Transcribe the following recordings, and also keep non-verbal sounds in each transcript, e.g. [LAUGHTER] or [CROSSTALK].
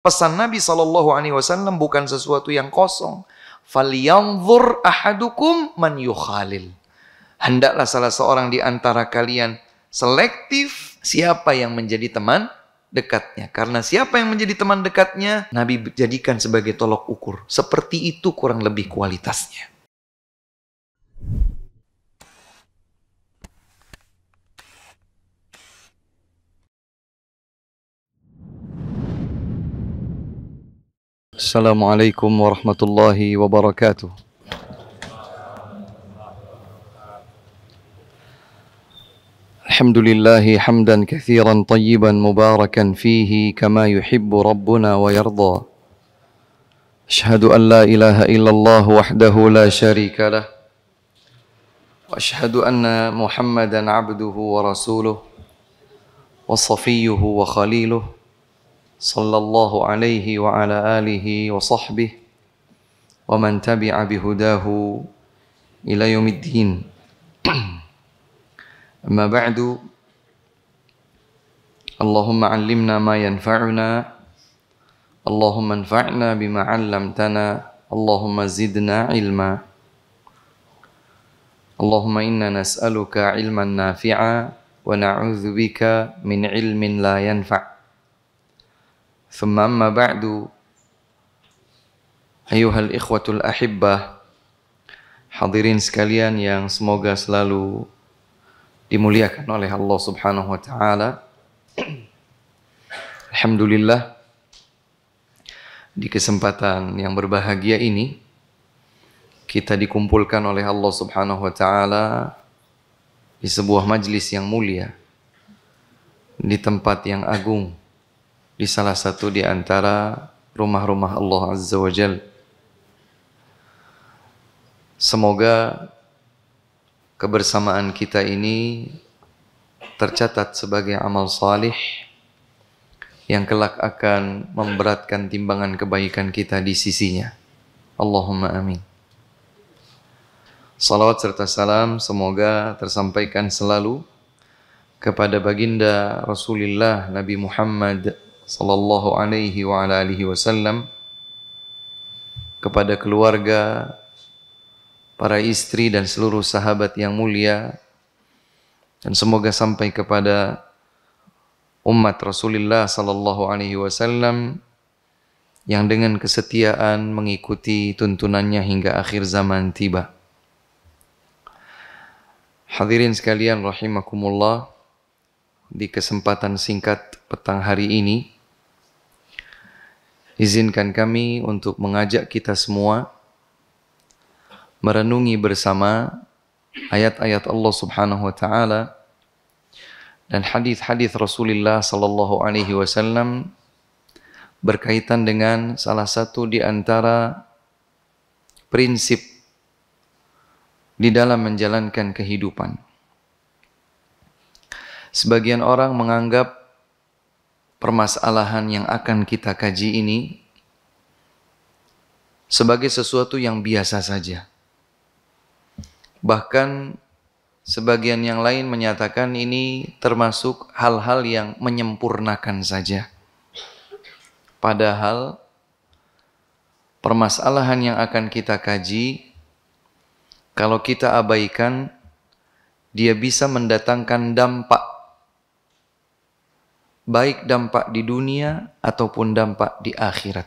Pesan Nabi Shallallahu Alaihi Wasallam bukan sesuatu yang kosong. Falyanzur ahadukum man yukhalil. Hendaklah salah seorang di antara kalian selektif siapa yang menjadi teman dekatnya. Karena siapa yang menjadi teman dekatnya, Nabi jadikan sebagai tolok ukur. Seperti itu kurang lebih kualitasnya. السلام عليكم ورحمة الله وبركاته الحمد لله حمدا كثيرا طيبا مباركا فيه كما يحب ربنا ويرضى أشهد أن لا إله إلا الله وحده لا شريك له وأشهد أن محمدا عبده ورسوله وصفيه وخليله صلى الله عليه وعلى آله وصحبه ومن تبع بهداه إلى يوم الدين [CLEARS THROAT] أما بعد اللهم علمنا ما ينفعنا اللهم انفعنا بما علمتنا اللهم زدنا علما اللهم إنا نسألك علما نافعا ونعوذ بك من علم لا ينفع ثم أما بعد أيها الإخوة الأحبة hadirin sekalian yang semoga selalu dimuliakan oleh Allah Subhanahu wa taala. [CLEARS THROAT] Alhamdulillah di kesempatan yang berbahagia ini kita dikumpulkan oleh Allah Subhanahu wa taala di sebuah majlis yang mulia di tempat yang agung di salah satu di antara rumah-rumah Allah Azza wa Jal. Semoga kebersamaan kita ini tercatat sebagai amal salih yang kelak akan memberatkan timbangan kebaikan kita di sisinya. Allahumma amin. Salawat serta salam semoga tersampaikan selalu kepada baginda Rasulullah Nabi Muhammad sallallahu alaihi wa ala alihi wasallam kepada keluarga, para istri dan seluruh sahabat yang mulia dan semoga sampai kepada umat Rasulullah sallallahu alaihi wasallam yang dengan kesetiaan mengikuti tuntunannya hingga akhir zaman tiba. Hadirin sekalian rahimakumullah, di kesempatan singkat petang hari ini Izinkan kami untuk mengajak kita semua merenungi bersama ayat-ayat Allah Subhanahu wa taala dan hadis-hadis Rasulullah sallallahu alaihi wasallam berkaitan dengan salah satu di antara prinsip di dalam menjalankan kehidupan. Sebagian orang menganggap permasalahan yang akan kita kaji ini sebagai sesuatu yang biasa saja. Bahkan sebagian yang lain menyatakan ini termasuk hal-hal yang menyempurnakan saja. Padahal permasalahan yang akan kita kaji kalau kita abaikan dia bisa mendatangkan dampak baik dampak di dunia ataupun dampak di akhirat.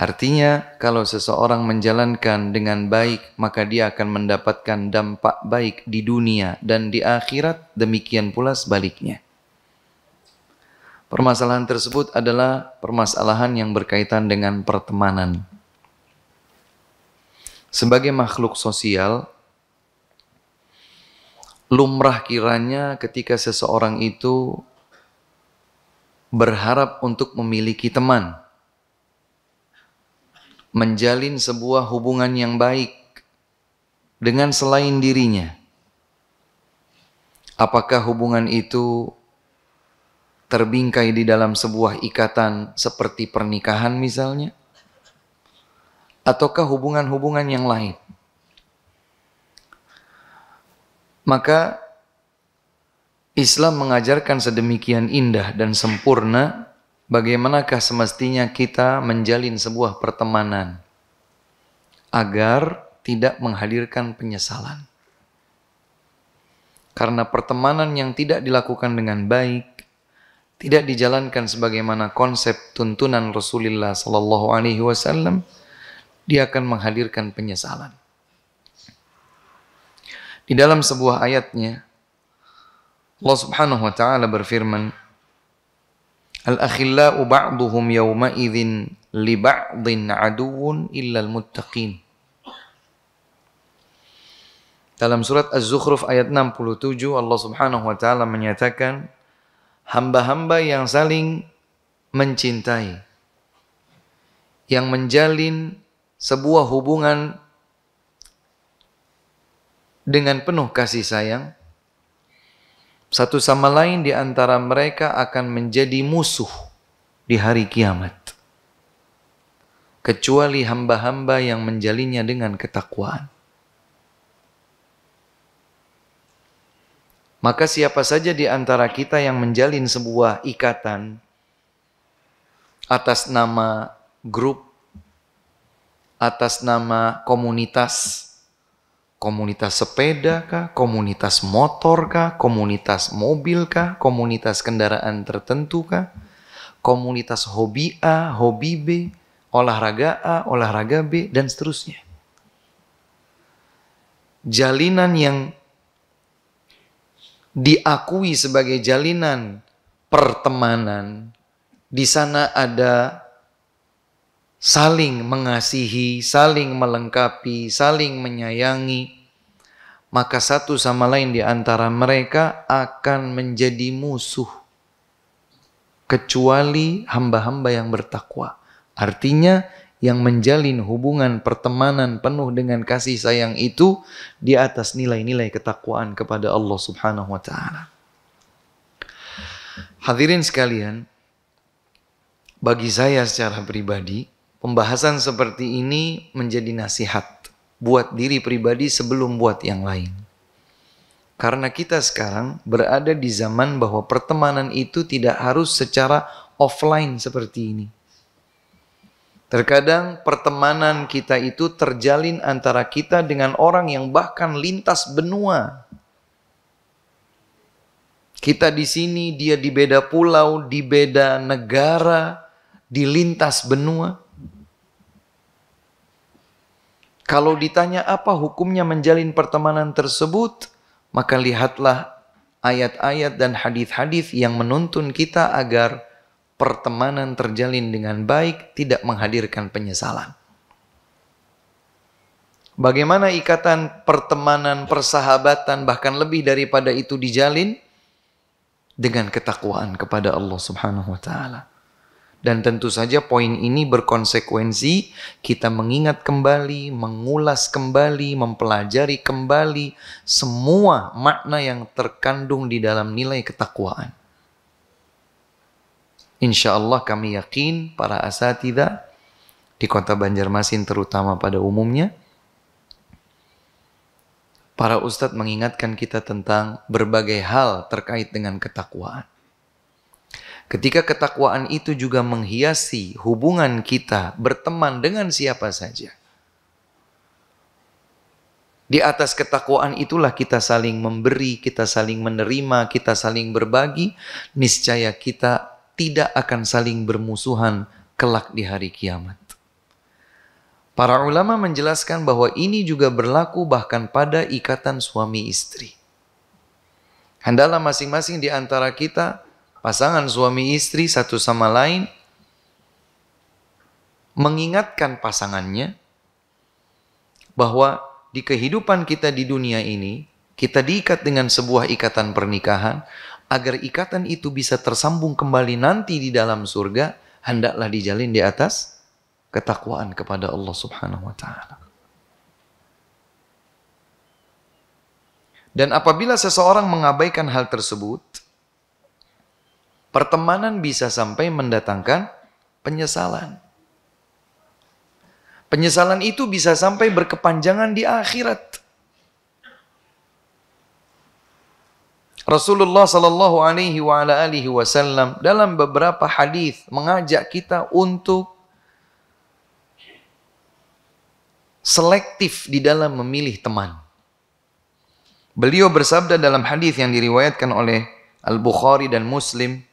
Artinya, kalau seseorang menjalankan dengan baik, maka dia akan mendapatkan dampak baik di dunia dan di akhirat, demikian pula sebaliknya. Permasalahan tersebut adalah permasalahan yang berkaitan dengan pertemanan. Sebagai makhluk sosial, lumrah kiranya ketika seseorang itu berharap untuk memiliki teman, menjalin sebuah hubungan yang baik dengan selain dirinya. Apakah hubungan itu terbingkai di dalam sebuah ikatan seperti pernikahan misalnya? Ataukah hubungan-hubungan yang lain? Maka Islam mengajarkan sedemikian indah dan sempurna bagaimanakah semestinya kita menjalin sebuah pertemanan agar tidak menghadirkan penyesalan. Karena pertemanan yang tidak dilakukan dengan baik tidak dijalankan sebagaimana konsep tuntunan Rasulullah Sallallahu Alaihi Wasallam, dia akan menghadirkan penyesalan. Di dalam sebuah ayatnya, Allah Subhanahu wa taala berfirman Al-akhillau ba'duhum yawma idzin li ba'dhin aduun illa al muttaqin. Dalam surat Az-Zukhruf ayat 67 Allah Subhanahu wa taala menyatakan hamba-hamba yang saling mencintai yang menjalin sebuah hubungan dengan penuh kasih sayang satu sama lain di antara mereka akan menjadi musuh di hari kiamat. Kecuali hamba-hamba yang menjalinnya dengan ketakwaan. Maka siapa saja di antara kita yang menjalin sebuah ikatan atas nama grup, atas nama komunitas, komunitas sepeda kah, komunitas motor kah, komunitas mobil kah, komunitas kendaraan tertentu kah, komunitas hobi A, hobi B, olahraga A, olahraga B, dan seterusnya. Jalinan yang diakui sebagai jalinan pertemanan, di sana ada saling mengasihi, saling melengkapi, saling menyayangi, maka satu sama lain di antara mereka akan menjadi musuh, kecuali hamba-hamba yang bertakwa. Artinya, yang menjalin hubungan pertemanan penuh dengan kasih sayang itu di atas nilai-nilai ketakwaan kepada Allah Subhanahu wa Ta'ala. Hadirin sekalian, bagi saya secara pribadi, Pembahasan seperti ini menjadi nasihat buat diri pribadi sebelum buat yang lain. Karena kita sekarang berada di zaman bahwa pertemanan itu tidak harus secara offline seperti ini. Terkadang pertemanan kita itu terjalin antara kita dengan orang yang bahkan lintas benua. Kita di sini, dia di beda pulau, di beda negara, di lintas benua. Kalau ditanya apa hukumnya menjalin pertemanan tersebut, maka lihatlah ayat-ayat dan hadis-hadis yang menuntun kita agar pertemanan terjalin dengan baik, tidak menghadirkan penyesalan. Bagaimana ikatan pertemanan, persahabatan, bahkan lebih daripada itu dijalin dengan ketakwaan kepada Allah Subhanahu wa Ta'ala. Dan tentu saja poin ini berkonsekuensi kita mengingat kembali, mengulas kembali, mempelajari kembali semua makna yang terkandung di dalam nilai ketakwaan. Insya Allah kami yakin para asatidha di kota Banjarmasin terutama pada umumnya, para ustadz mengingatkan kita tentang berbagai hal terkait dengan ketakwaan. Ketika ketakwaan itu juga menghiasi hubungan kita berteman dengan siapa saja. Di atas ketakwaan itulah kita saling memberi, kita saling menerima, kita saling berbagi. Niscaya kita tidak akan saling bermusuhan kelak di hari kiamat. Para ulama menjelaskan bahwa ini juga berlaku bahkan pada ikatan suami istri. Hendaklah masing-masing di antara kita pasangan suami istri satu sama lain mengingatkan pasangannya bahwa di kehidupan kita di dunia ini kita diikat dengan sebuah ikatan pernikahan agar ikatan itu bisa tersambung kembali nanti di dalam surga hendaklah dijalin di atas ketakwaan kepada Allah Subhanahu wa taala. Dan apabila seseorang mengabaikan hal tersebut, Pertemanan bisa sampai mendatangkan penyesalan. Penyesalan itu bisa sampai berkepanjangan di akhirat. Rasulullah Sallallahu Alaihi Wasallam dalam beberapa hadis mengajak kita untuk selektif di dalam memilih teman. Beliau bersabda dalam hadis yang diriwayatkan oleh Al Bukhari dan Muslim,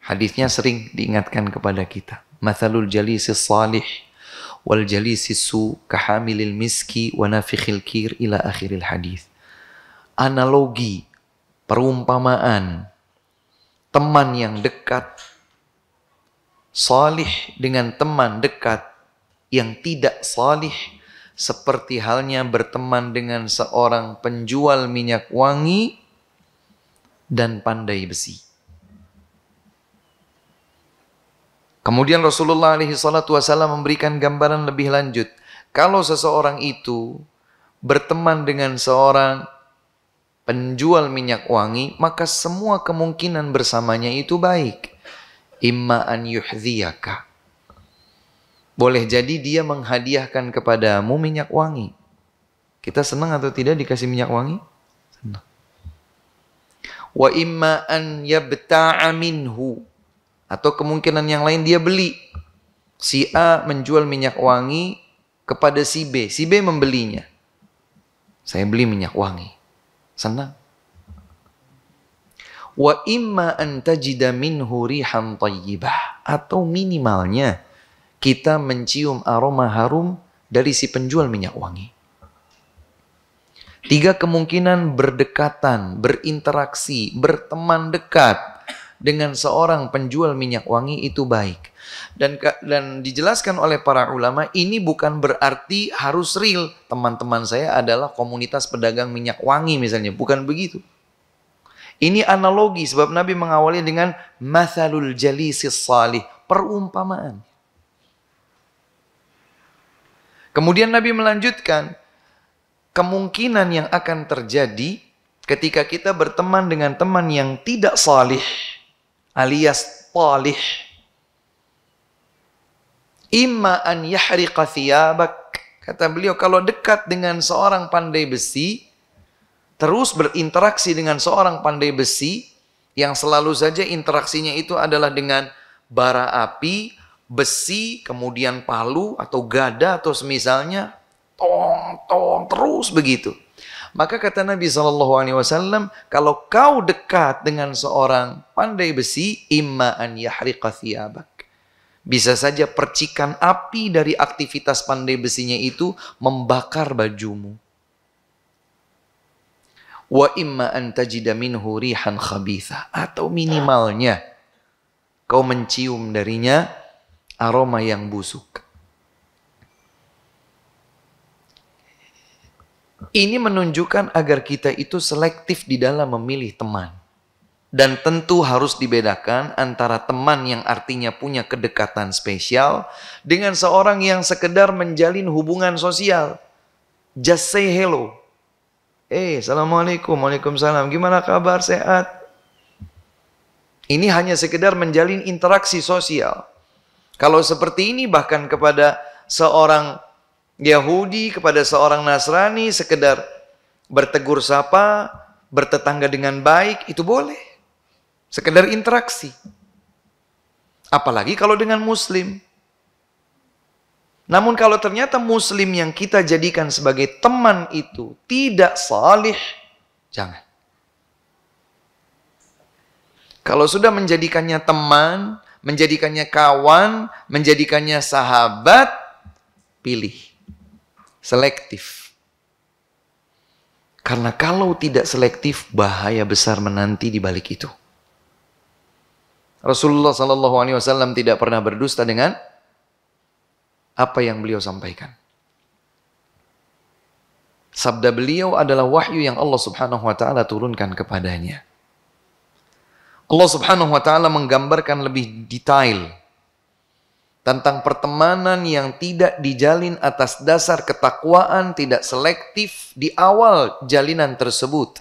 Hadisnya sering diingatkan kepada kita. Mathalul jalisi salih wal jalisi su kahamilil miski wa nafikhil kir ila akhiril hadis. Analogi, perumpamaan, teman yang dekat, salih dengan teman dekat yang tidak salih seperti halnya berteman dengan seorang penjual minyak wangi dan pandai besi. Kemudian Rasulullah alaihi salatu wasallam memberikan gambaran lebih lanjut. Kalau seseorang itu berteman dengan seorang penjual minyak wangi, maka semua kemungkinan bersamanya itu baik. Imma an yuhdhiyaka. Boleh jadi dia menghadiahkan kepadamu minyak wangi. Kita senang atau tidak dikasih minyak wangi? Senang. Wa imma an yabta'a minhu atau kemungkinan yang lain dia beli. Si A menjual minyak wangi kepada si B. Si B membelinya. Saya beli minyak wangi. Senang. Wa imma an tajida minhu rihan Atau minimalnya kita mencium aroma harum dari si penjual minyak wangi. Tiga kemungkinan berdekatan, berinteraksi, berteman dekat dengan seorang penjual minyak wangi itu baik. Dan dan dijelaskan oleh para ulama ini bukan berarti harus real. Teman-teman saya adalah komunitas pedagang minyak wangi misalnya, bukan begitu. Ini analogi sebab Nabi mengawali dengan mathalul jalisis salih, perumpamaan. Kemudian Nabi melanjutkan, kemungkinan yang akan terjadi ketika kita berteman dengan teman yang tidak salih alias talih. Imma an yahriqa thiyabak. Kata beliau, kalau dekat dengan seorang pandai besi, terus berinteraksi dengan seorang pandai besi, yang selalu saja interaksinya itu adalah dengan bara api, besi, kemudian palu atau gada atau semisalnya, tong, tong, terus begitu. Maka kata Nabi Shallallahu Alaihi Wasallam, kalau kau dekat dengan seorang pandai besi, imma an yahriqathiyabak. Bisa saja percikan api dari aktivitas pandai besinya itu membakar bajumu. Wa imma an tajida minhu rihan khabitha. Atau minimalnya, kau mencium darinya aroma yang busuk. Ini menunjukkan agar kita itu selektif di dalam memilih teman. Dan tentu harus dibedakan antara teman yang artinya punya kedekatan spesial dengan seorang yang sekedar menjalin hubungan sosial. Just say hello. Eh, hey, Assalamualaikum, Waalaikumsalam. Gimana kabar, sehat? Ini hanya sekedar menjalin interaksi sosial. Kalau seperti ini bahkan kepada seorang Yahudi kepada seorang Nasrani sekedar bertegur sapa, bertetangga dengan baik, itu boleh. Sekedar interaksi. Apalagi kalau dengan Muslim. Namun kalau ternyata Muslim yang kita jadikan sebagai teman itu tidak salih, jangan. Kalau sudah menjadikannya teman, menjadikannya kawan, menjadikannya sahabat, pilih selektif. Karena kalau tidak selektif, bahaya besar menanti di balik itu. Rasulullah Shallallahu Alaihi Wasallam tidak pernah berdusta dengan apa yang beliau sampaikan. Sabda beliau adalah wahyu yang Allah Subhanahu Wa Taala turunkan kepadanya. Allah Subhanahu Wa Taala menggambarkan lebih detail tentang pertemanan yang tidak dijalin atas dasar ketakwaan tidak selektif di awal jalinan tersebut.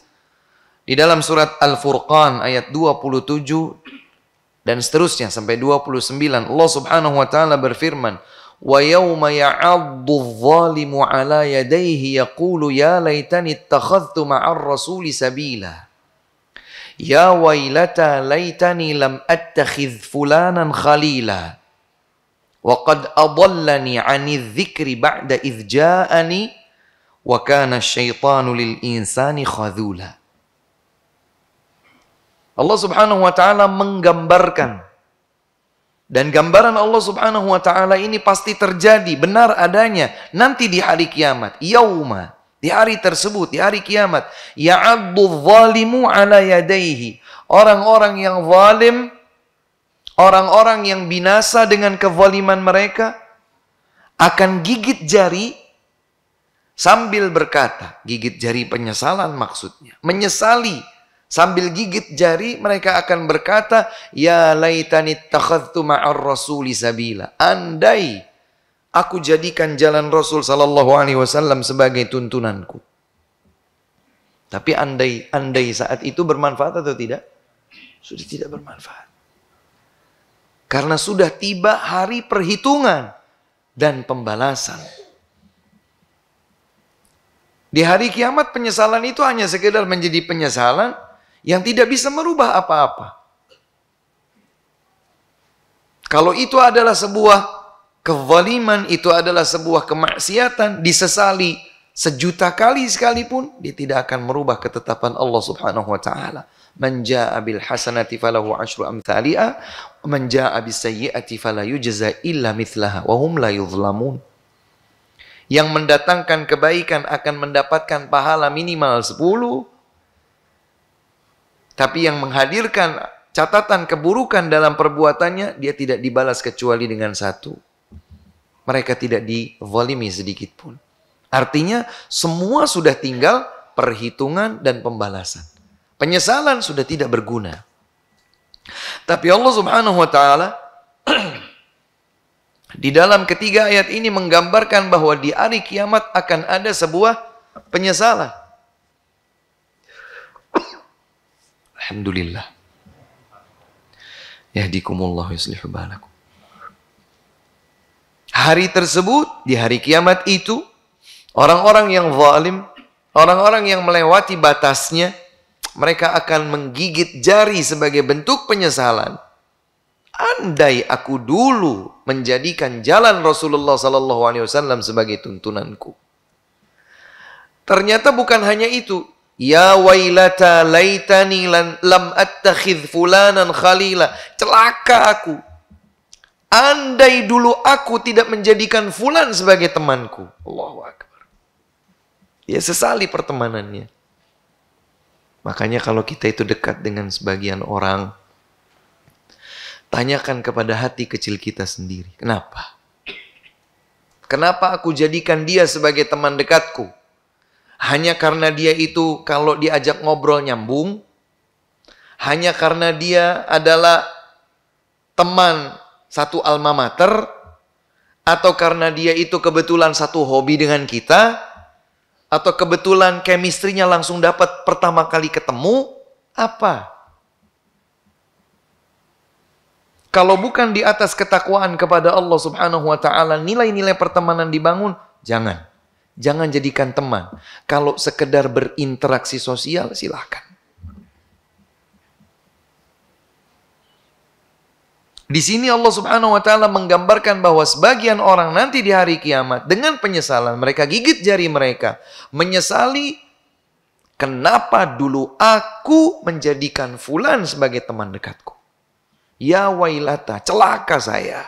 Di dalam surat Al-Furqan ayat 27 dan seterusnya sampai 29 Allah Subhanahu wa taala berfirman, "Wa yauma ya'addu adh-dhalimu 'ala yadayhi yaqulu ya laitani ittakhadhtu ma'ar rasuli sabila." Ya wailata laitani lam attakhidh fulanan khalila. Waqad adallani 'ani dzikri ba'da idz ja'ani wa kana syaitanu lil Allah Subhanahu wa taala menggambarkan dan gambaran Allah Subhanahu wa taala ini pasti terjadi, benar adanya nanti di hari kiamat, yauma, di hari tersebut, di hari kiamat, ya'addu dzalimu 'ala yadayhi. Orang-orang yang zalim orang-orang yang binasa dengan kezaliman mereka akan gigit jari sambil berkata, gigit jari penyesalan maksudnya, menyesali sambil gigit jari mereka akan berkata, ya laitani takhadtu ma'ar rasuli sabila. Andai aku jadikan jalan Rasul sallallahu alaihi wasallam sebagai tuntunanku. Tapi andai andai saat itu bermanfaat atau tidak? Sudah tidak bermanfaat. Karena sudah tiba hari perhitungan dan pembalasan. Di hari kiamat penyesalan itu hanya sekedar menjadi penyesalan yang tidak bisa merubah apa-apa. Kalau itu adalah sebuah kezaliman, itu adalah sebuah kemaksiatan, disesali sejuta kali sekalipun, dia tidak akan merubah ketetapan Allah subhanahu wa ta'ala. Man jaa'a bil hasanati falahu ashru amthaliha man jaa'a bis sayyi'ati fala yujza illa mithlaha wa la yuzlamun. Yang mendatangkan kebaikan akan mendapatkan pahala minimal sepuluh. tapi yang menghadirkan catatan keburukan dalam perbuatannya dia tidak dibalas kecuali dengan satu. Mereka tidak divolimi sedikit pun. Artinya semua sudah tinggal perhitungan dan pembalasan. Penyesalan sudah tidak berguna. Tapi Allah Subhanahu wa taala [CLEARS THROAT] di dalam ketiga ayat ini menggambarkan bahwa di hari kiamat akan ada sebuah penyesalan. [CLEARS THROAT] Alhamdulillah. Yahdikumullahu yuslihu balakum. Hari tersebut, di hari kiamat itu, orang-orang yang zalim, orang-orang yang melewati batasnya, mereka akan menggigit jari sebagai bentuk penyesalan. Andai aku dulu menjadikan jalan Rasulullah SAW sebagai tuntunanku. Ternyata bukan hanya itu. Ya wailata laitani lam attakhidh fulanan khalila. Celaka aku. Andai dulu aku tidak menjadikan fulan sebagai temanku. Allahu Akbar. Ya sesali pertemanannya. Makanya kalau kita itu dekat dengan sebagian orang, tanyakan kepada hati kecil kita sendiri, kenapa? Kenapa aku jadikan dia sebagai teman dekatku? Hanya karena dia itu kalau diajak ngobrol nyambung, hanya karena dia adalah teman satu alma mater, atau karena dia itu kebetulan satu hobi dengan kita, atau kebetulan kemistrinya langsung dapat pertama kali ketemu, apa? Kalau bukan di atas ketakwaan kepada Allah Subhanahu wa taala, nilai-nilai pertemanan dibangun, jangan. Jangan jadikan teman. Kalau sekedar berinteraksi sosial silahkan. Di sini Allah Subhanahu wa taala menggambarkan bahwa sebagian orang nanti di hari kiamat dengan penyesalan mereka gigit jari mereka menyesali kenapa dulu aku menjadikan fulan sebagai teman dekatku. Ya wailata, celaka saya.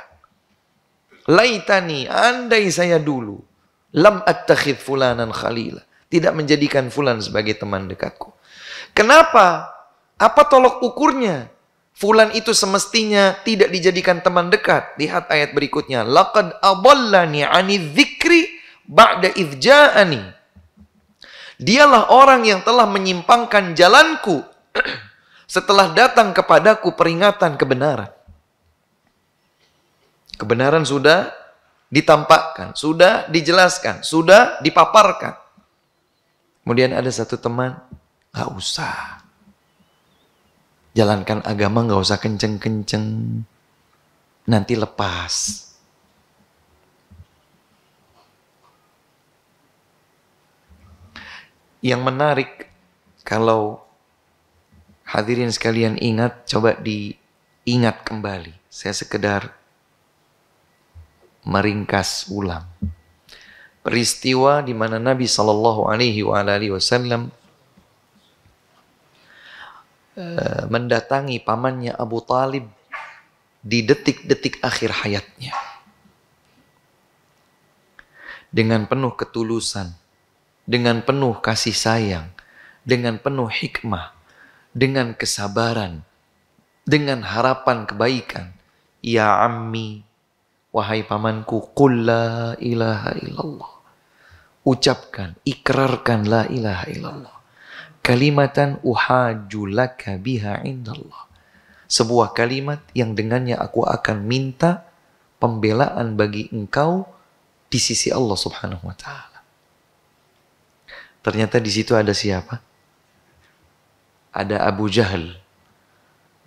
Laitani, andai saya dulu lam attakhid fulanan khalila, tidak menjadikan fulan sebagai teman dekatku. Kenapa? Apa tolok ukurnya? Fulan itu semestinya tidak dijadikan teman dekat. Lihat ayat berikutnya. Laqad aballani ani dzikri ba'da idja'ani. Dialah orang yang telah menyimpangkan jalanku [CLEARS THROAT] setelah datang kepadaku peringatan kebenaran. Kebenaran sudah ditampakkan, sudah dijelaskan, sudah dipaparkan. Kemudian ada satu teman, gak usah. Jalankan agama nggak usah kenceng-kenceng. Nanti lepas. Yang menarik kalau hadirin sekalian ingat, coba diingat kembali. Saya sekedar meringkas ulang. Peristiwa di mana Nabi Shallallahu Alaihi Wasallam Eh, mendatangi pamannya Abu Talib di detik-detik akhir hayatnya. Dengan penuh ketulusan, dengan penuh kasih sayang, dengan penuh hikmah, dengan kesabaran, dengan harapan kebaikan. Ya Ammi, wahai pamanku, Qul la ilaha illallah. Ucapkan, ikrarkan la ilaha illallah kalimatan uhajulaka biha indallah. Sebuah kalimat yang dengannya aku akan minta pembelaan bagi engkau di sisi Allah Subhanahu wa taala. Ternyata di situ ada siapa? Ada Abu Jahal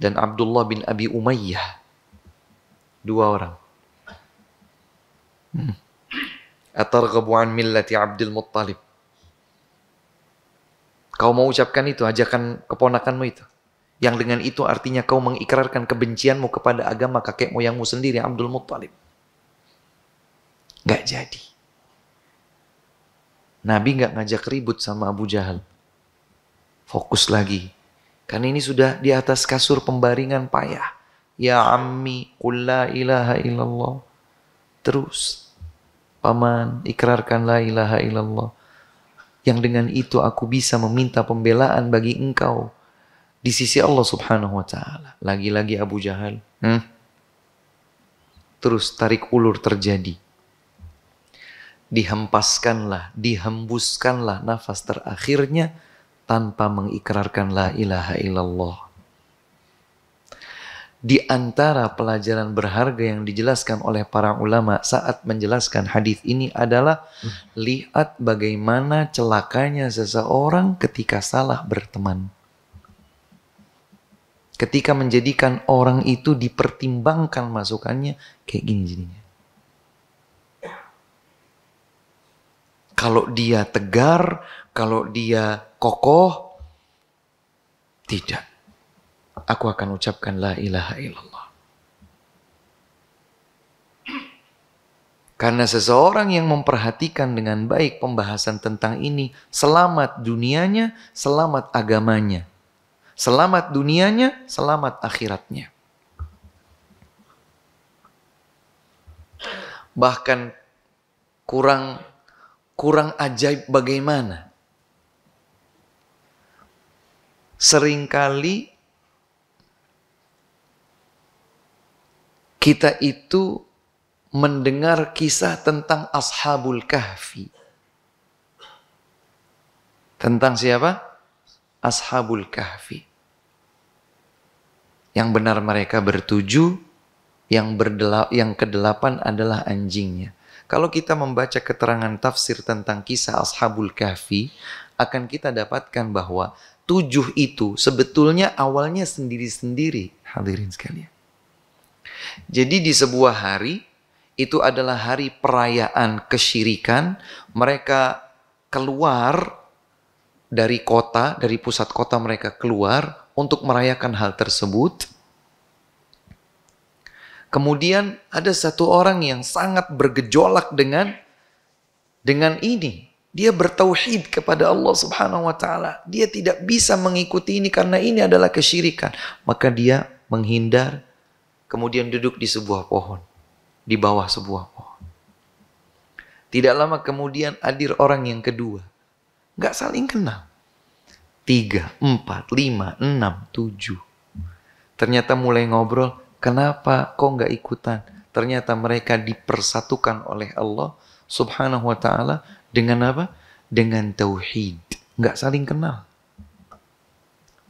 dan Abdullah bin Abi Umayyah. Dua orang. Hmm. Atarghabu an millati Abdul Muttalib. Kau mau ucapkan itu, ajakan keponakanmu itu. Yang dengan itu artinya kau mengikrarkan kebencianmu kepada agama kakek moyangmu sendiri, Abdul Muttalib. Gak jadi. Nabi gak ngajak ribut sama Abu Jahal. Fokus lagi. Karena ini sudah di atas kasur pembaringan payah. Ya ammi, qul ilaha illallah. Terus. Paman, ikrarkan la ilaha illallah yang dengan itu aku bisa meminta pembelaan bagi engkau di sisi Allah Subhanahu wa taala. Lagi-lagi Abu Jahal. Hmm? Terus tarik ulur terjadi. Dihempaskanlah, dihembuskanlah nafas terakhirnya tanpa mengikrarkan la ilaha illallah di antara pelajaran berharga yang dijelaskan oleh para ulama saat menjelaskan hadis ini adalah hmm. lihat bagaimana celakanya seseorang ketika salah berteman. Ketika menjadikan orang itu dipertimbangkan masukannya kayak gini jadinya. Kalau dia tegar, kalau dia kokoh, tidak aku akan ucapkan la ilaha illallah. Karena seseorang yang memperhatikan dengan baik pembahasan tentang ini, selamat dunianya, selamat agamanya. Selamat dunianya, selamat akhiratnya. Bahkan kurang kurang ajaib bagaimana seringkali kita itu mendengar kisah tentang Ashabul Kahfi. Tentang siapa? Ashabul Kahfi. Yang benar mereka bertujuh, yang, yang kedelapan adalah anjingnya. Kalau kita membaca keterangan tafsir tentang kisah Ashabul Kahfi, akan kita dapatkan bahwa tujuh itu sebetulnya awalnya sendiri-sendiri. Hadirin sekalian. Jadi di sebuah hari itu adalah hari perayaan kesyirikan, mereka keluar dari kota, dari pusat kota mereka keluar untuk merayakan hal tersebut. Kemudian ada satu orang yang sangat bergejolak dengan dengan ini. Dia bertauhid kepada Allah Subhanahu wa taala. Dia tidak bisa mengikuti ini karena ini adalah kesyirikan. Maka dia menghindar kemudian duduk di sebuah pohon, di bawah sebuah pohon. Tidak lama kemudian hadir orang yang kedua. Gak saling kenal. Tiga, empat, lima, enam, tujuh. Ternyata mulai ngobrol, kenapa kok gak ikutan? Ternyata mereka dipersatukan oleh Allah subhanahu wa ta'ala dengan apa? Dengan tauhid. Gak saling kenal.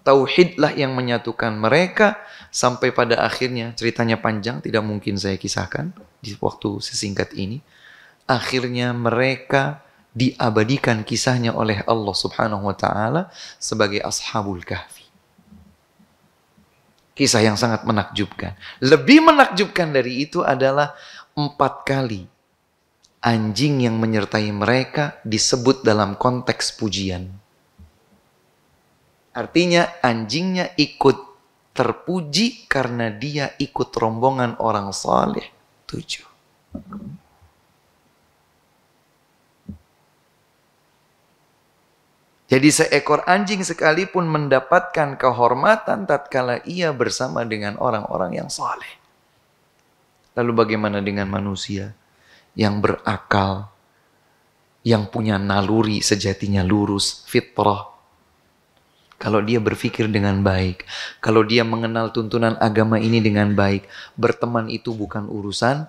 Tauhidlah yang menyatukan mereka sampai pada akhirnya ceritanya panjang tidak mungkin saya kisahkan di waktu sesingkat ini. Akhirnya mereka diabadikan kisahnya oleh Allah Subhanahu wa taala sebagai ashabul kahfi. Kisah yang sangat menakjubkan. Lebih menakjubkan dari itu adalah empat kali anjing yang menyertai mereka disebut dalam konteks pujian. Artinya anjingnya ikut terpuji karena dia ikut rombongan orang saleh. Tujuh. Jadi seekor anjing sekalipun mendapatkan kehormatan tatkala ia bersama dengan orang-orang yang saleh. Lalu bagaimana dengan manusia yang berakal, yang punya naluri sejatinya lurus, fitrah, kalau dia berpikir dengan baik, kalau dia mengenal tuntunan agama ini dengan baik, berteman itu bukan urusan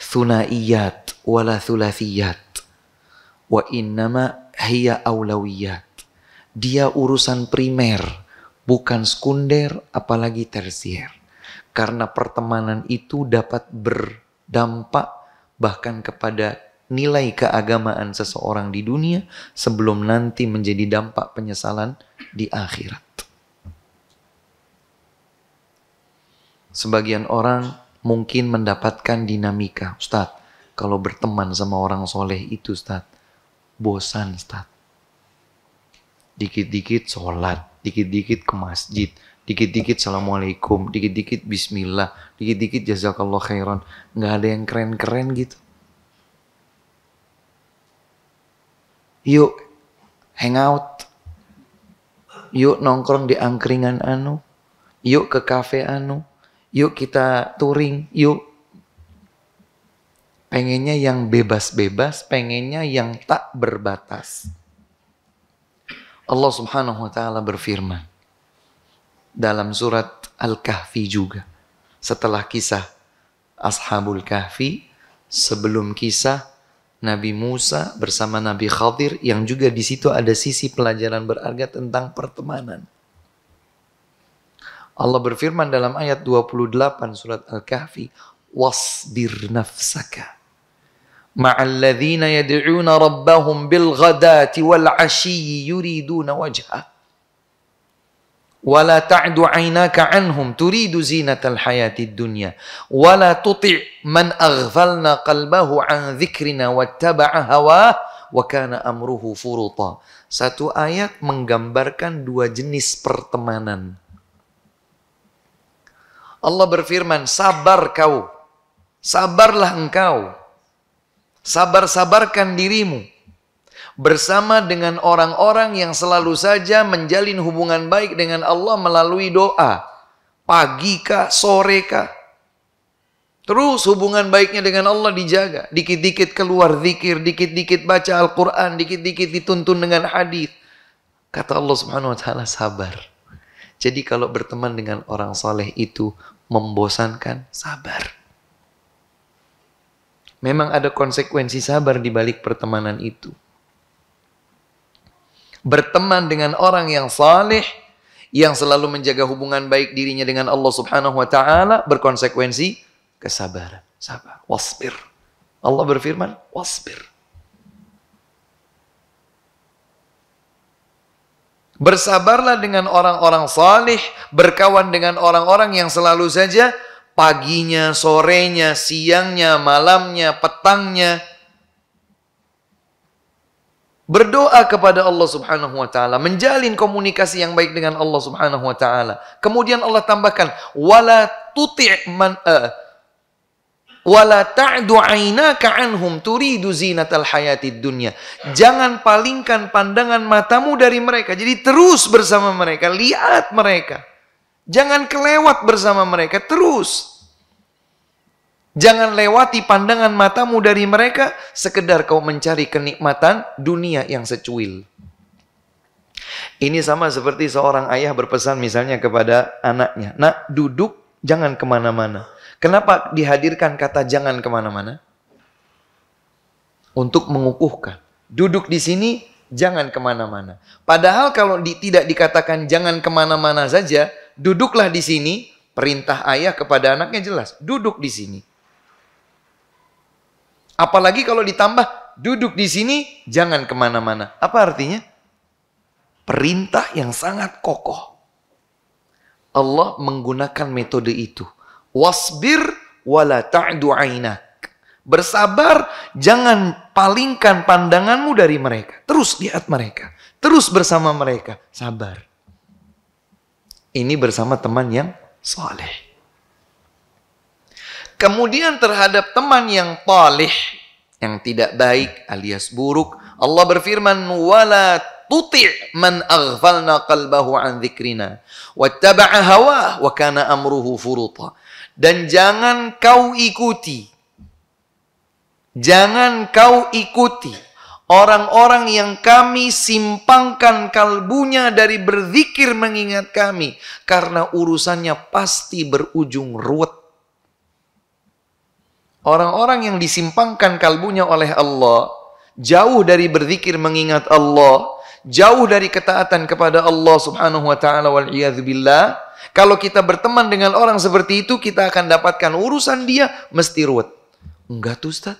thunaiyat wala thulathiyat. Wa innama hiya aulawiyat. Dia urusan primer, bukan sekunder apalagi tersier. Karena pertemanan itu dapat berdampak bahkan kepada nilai keagamaan seseorang di dunia sebelum nanti menjadi dampak penyesalan di akhirat. Sebagian orang mungkin mendapatkan dinamika, Ustadz, kalau berteman sama orang soleh itu Ustadz, bosan Ustadz. Dikit-dikit sholat, dikit-dikit ke masjid, dikit-dikit Assalamualaikum, dikit-dikit Bismillah, dikit-dikit Jazakallah Khairan. Nggak ada yang keren-keren gitu. Yuk hangout. Yuk nongkrong di angkringan anu. Yuk ke kafe anu. Yuk kita touring. Yuk pengennya yang bebas-bebas, pengennya yang tak berbatas. Allah Subhanahu wa taala berfirman dalam surat Al-Kahfi juga setelah kisah Ashabul Kahfi sebelum kisah Nabi Musa bersama Nabi Khadir yang juga di situ ada sisi pelajaran berharga tentang pertemanan. Allah berfirman dalam ayat 28 surat Al-Kahfi, "Wasbir nafsaka ma'alladhina yad'una rabbahum bilghadati wal'ashiyyi yuriduna wajhah." wala ta'du aynaka anhum turidu zinatal hayatid dunya wala tuti' man aghfalna qalbahu an dzikrina wattaba'a hawa wa kana amruhu furuta satu ayat menggambarkan dua jenis pertemanan Allah berfirman sabar kau sabarlah engkau sabar-sabarkan dirimu bersama dengan orang-orang yang selalu saja menjalin hubungan baik dengan Allah melalui doa. Pagi kah, sore kah. Terus hubungan baiknya dengan Allah dijaga. Dikit-dikit keluar zikir, dikit-dikit baca Al-Quran, dikit-dikit dituntun dengan hadis. Kata Allah subhanahu wa ta'ala sabar. Jadi kalau berteman dengan orang saleh itu membosankan, sabar. Memang ada konsekuensi sabar di balik pertemanan itu berteman dengan orang yang saleh yang selalu menjaga hubungan baik dirinya dengan Allah Subhanahu wa taala berkonsekuensi kesabaran. Sabar, wasbir. Allah berfirman, wasbir. Bersabarlah dengan orang-orang salih, berkawan dengan orang-orang yang selalu saja paginya, sorenya, siangnya, malamnya, petangnya berdoa kepada Allah Subhanahu wa taala, menjalin komunikasi yang baik dengan Allah Subhanahu wa taala. Kemudian Allah tambahkan wala tuti' man uh, wala ta'du ainaka anhum turidu zinatal hayatid dunya. Jangan palingkan pandangan matamu dari mereka. Jadi terus bersama mereka, lihat mereka. Jangan kelewat bersama mereka, terus Jangan lewati pandangan matamu dari mereka sekedar kau mencari kenikmatan dunia yang secuil. Ini sama seperti seorang ayah berpesan misalnya kepada anaknya. Nak, duduk jangan kemana-mana. Kenapa dihadirkan kata jangan kemana-mana? Untuk mengukuhkan. Duduk di sini, jangan kemana-mana. Padahal kalau di, tidak dikatakan jangan kemana-mana saja, duduklah di sini, perintah ayah kepada anaknya jelas. Duduk di sini. Apalagi kalau ditambah duduk di sini jangan kemana-mana. Apa artinya? Perintah yang sangat kokoh. Allah menggunakan metode itu. Wasbir wala ta'du Bersabar, jangan palingkan pandanganmu dari mereka. Terus lihat mereka. Terus bersama mereka. Sabar. Ini bersama teman yang soleh. Kemudian terhadap teman yang talih, yang tidak baik alias buruk, Allah berfirman, "Wala tuti' man aghfalna qalbahu an dzikrina wattaba'a hawah wa kana amruhu furuta." Dan jangan kau ikuti Jangan kau ikuti orang-orang yang kami simpangkan kalbunya dari berzikir mengingat kami karena urusannya pasti berujung ruwet Orang-orang yang disimpangkan kalbunya oleh Allah, jauh dari berzikir mengingat Allah, jauh dari ketaatan kepada Allah Subhanahu wa taala wal billah, kalau kita berteman dengan orang seperti itu, kita akan dapatkan urusan dia mesti ruwet. Enggak tuh Ustaz.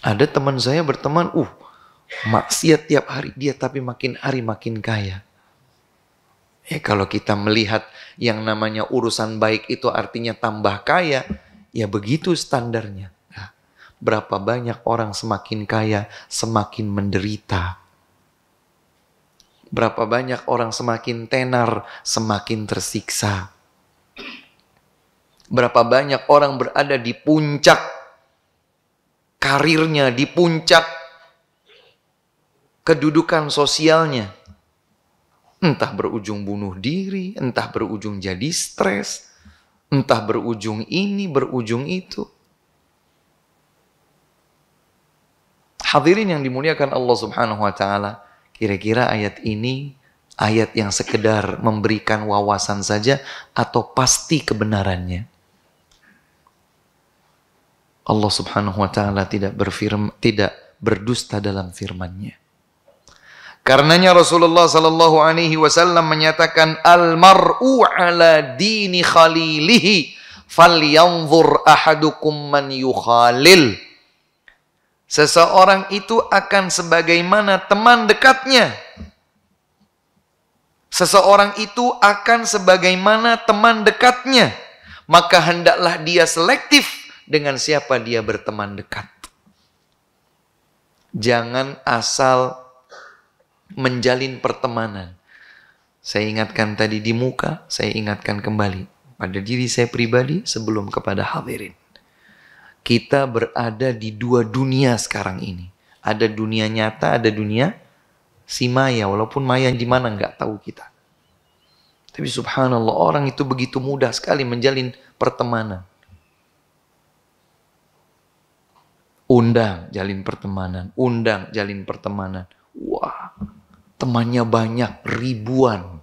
Ada teman saya berteman, uh, maksiat tiap hari dia tapi makin hari makin kaya. Eh kalau kita melihat yang namanya urusan baik itu artinya tambah kaya, Ya begitu standarnya. Ya, berapa banyak orang semakin kaya semakin menderita. Berapa banyak orang semakin tenar semakin tersiksa. Berapa banyak orang berada di puncak karirnya, di puncak kedudukan sosialnya. Entah berujung bunuh diri, entah berujung jadi stres, Entah berujung ini, berujung itu. Hadirin yang dimuliakan Allah Subhanahu wa taala, kira-kira ayat ini ayat yang sekedar memberikan wawasan saja atau pasti kebenarannya? Allah Subhanahu wa taala tidak berfirman tidak berdusta dalam firman-Nya. Karenanya Rasulullah sallallahu alaihi wasallam menyatakan almar'u ala dini khalilihi falyanzur ahadukum man yukhalil. Seseorang itu akan sebagaimana teman dekatnya. Seseorang itu akan sebagaimana teman dekatnya. Maka hendaklah dia selektif dengan siapa dia berteman dekat. Jangan asal menjalin pertemanan. Saya ingatkan tadi di muka, saya ingatkan kembali pada diri saya pribadi sebelum kepada hadirin. Kita berada di dua dunia sekarang ini. Ada dunia nyata, ada dunia si maya. Walaupun maya di mana nggak tahu kita. Tapi subhanallah orang itu begitu mudah sekali menjalin pertemanan. Undang jalin pertemanan, undang jalin pertemanan. Wah, temannya banyak, ribuan.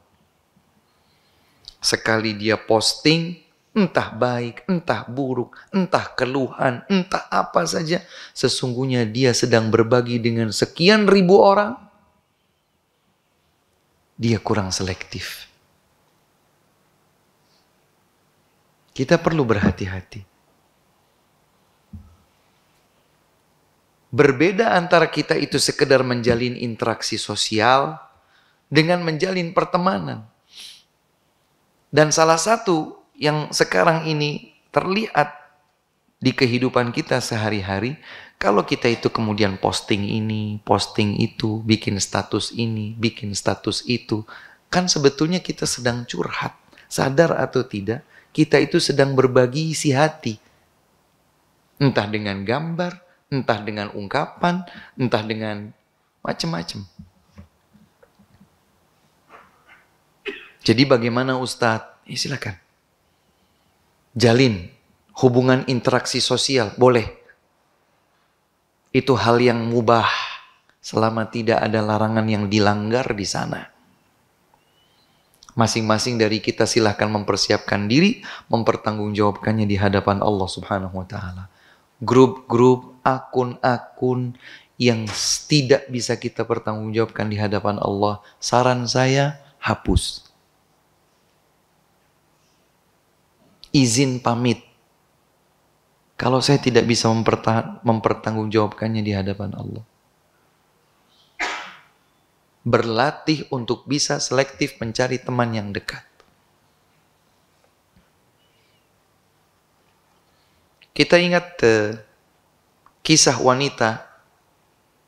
Sekali dia posting, entah baik, entah buruk, entah keluhan, entah apa saja, sesungguhnya dia sedang berbagi dengan sekian ribu orang, dia kurang selektif. Kita perlu berhati-hati. Berbeda antara kita itu sekedar menjalin interaksi sosial dengan menjalin pertemanan. Dan salah satu yang sekarang ini terlihat di kehidupan kita sehari-hari, kalau kita itu kemudian posting ini, posting itu, bikin status ini, bikin status itu, kan sebetulnya kita sedang curhat. Sadar atau tidak, kita itu sedang berbagi isi hati. Entah dengan gambar, entah dengan ungkapan, entah dengan macam-macam. Jadi bagaimana Ustadz? Ya silakan. Jalin hubungan interaksi sosial, boleh. Itu hal yang mubah selama tidak ada larangan yang dilanggar di sana. Masing-masing dari kita silahkan mempersiapkan diri, mempertanggungjawabkannya di hadapan Allah Subhanahu wa Ta'ala grup-grup, akun-akun yang tidak bisa kita pertanggungjawabkan di hadapan Allah. Saran saya, hapus. Izin pamit. Kalau saya tidak bisa mempertanggungjawabkannya di hadapan Allah. Berlatih untuk bisa selektif mencari teman yang dekat. Kita ingat uh, kisah wanita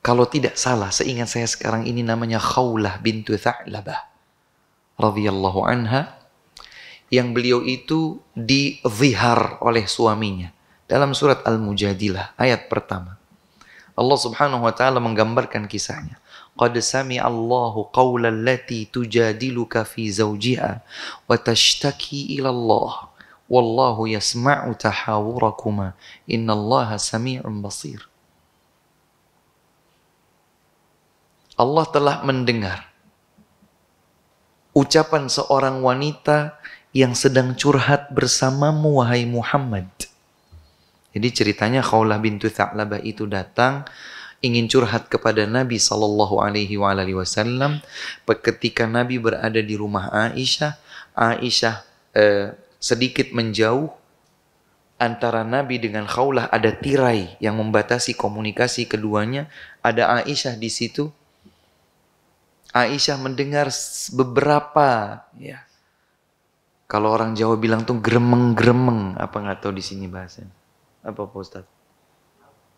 kalau tidak salah seingat saya sekarang ini namanya Khawlah bintu Tha'labah radhiyallahu anha yang beliau itu dizihar oleh suaminya dalam surat Al-Mujadilah ayat pertama. Allah Subhanahu wa taala menggambarkan kisahnya. Qad sami Allahu qawla allati tujadiluka fi zawjiha wa tashtaki ila Allah wallahu yasma'u tahawurakuma innallaha sami'un basir Allah telah mendengar ucapan seorang wanita yang sedang curhat bersamamu wahai Muhammad. Jadi ceritanya Khawlah bintu Tha'labah itu datang ingin curhat kepada Nabi saw. Alaihi Wasallam ketika Nabi berada di rumah Aisyah, Aisyah eh, sedikit menjauh antara Nabi dengan Khawlah ada tirai yang membatasi komunikasi keduanya. Ada Aisyah di situ. Aisyah mendengar beberapa ya. Kalau orang Jawa bilang tuh geremeng-geremeng apa nggak tahu di sini bahasanya. Apa Pak Ustaz?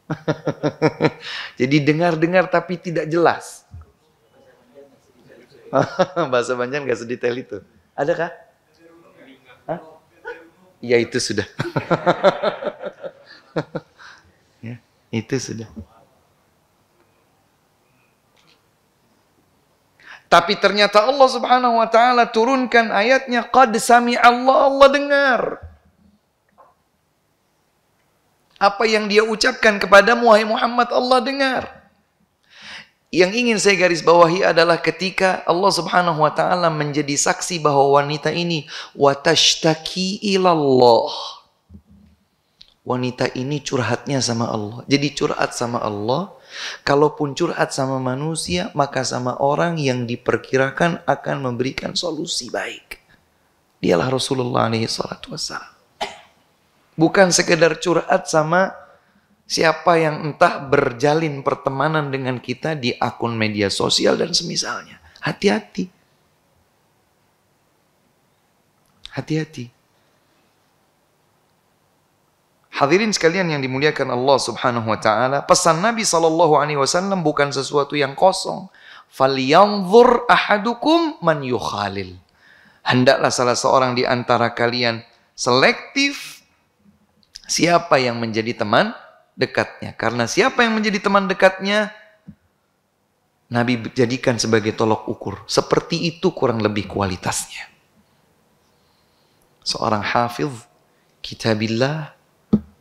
[LAUGHS] Jadi dengar-dengar tapi tidak jelas. [LAUGHS] Bahasa Banjar nggak sedetail itu. Adakah? ya itu sudah. [LAUGHS] ya, itu sudah. Tapi ternyata Allah Subhanahu wa taala turunkan ayatnya qad sami Allah Allah dengar. Apa yang dia ucapkan kepadamu wahai Muhammad Allah dengar. Yang ingin saya garis bawahi adalah ketika Allah Subhanahu wa taala menjadi saksi bahwa wanita ini watashtaki ilallah. Wanita ini curhatnya sama Allah. Jadi curhat sama Allah, kalaupun curhat sama manusia, maka sama orang yang diperkirakan akan memberikan solusi baik. Dialah Rasulullah alaihi salatu Bukan sekedar curhat sama Siapa yang entah berjalin pertemanan dengan kita di akun media sosial dan semisalnya. Hati-hati. Hati-hati. Hadirin sekalian yang dimuliakan Allah Subhanahu wa taala, pesan Nabi sallallahu alaihi wasallam bukan sesuatu yang kosong. Falyanzur ahadukum man yukhalil. Hendaklah salah seorang di antara kalian selektif siapa yang menjadi teman dekatnya. Karena siapa yang menjadi teman dekatnya, Nabi jadikan sebagai tolok ukur. Seperti itu kurang lebih kualitasnya. Seorang kita kitabillah,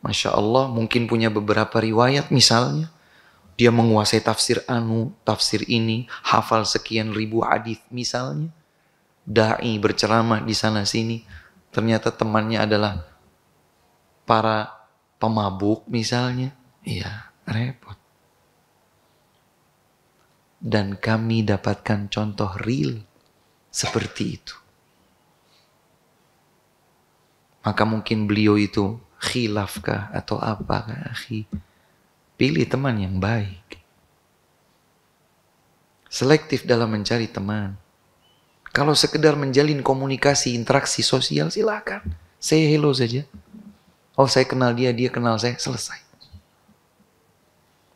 Masya Allah mungkin punya beberapa riwayat misalnya. Dia menguasai tafsir anu, tafsir ini, hafal sekian ribu hadis misalnya. Da'i berceramah di sana sini. Ternyata temannya adalah para pemabuk misalnya, iya repot. Dan kami dapatkan contoh real seperti itu. Maka mungkin beliau itu khilafkah atau apa akhi. Pilih teman yang baik. Selektif dalam mencari teman. Kalau sekedar menjalin komunikasi, interaksi sosial, silakan. Say hello saja. Oh saya kenal dia, dia kenal saya, selesai.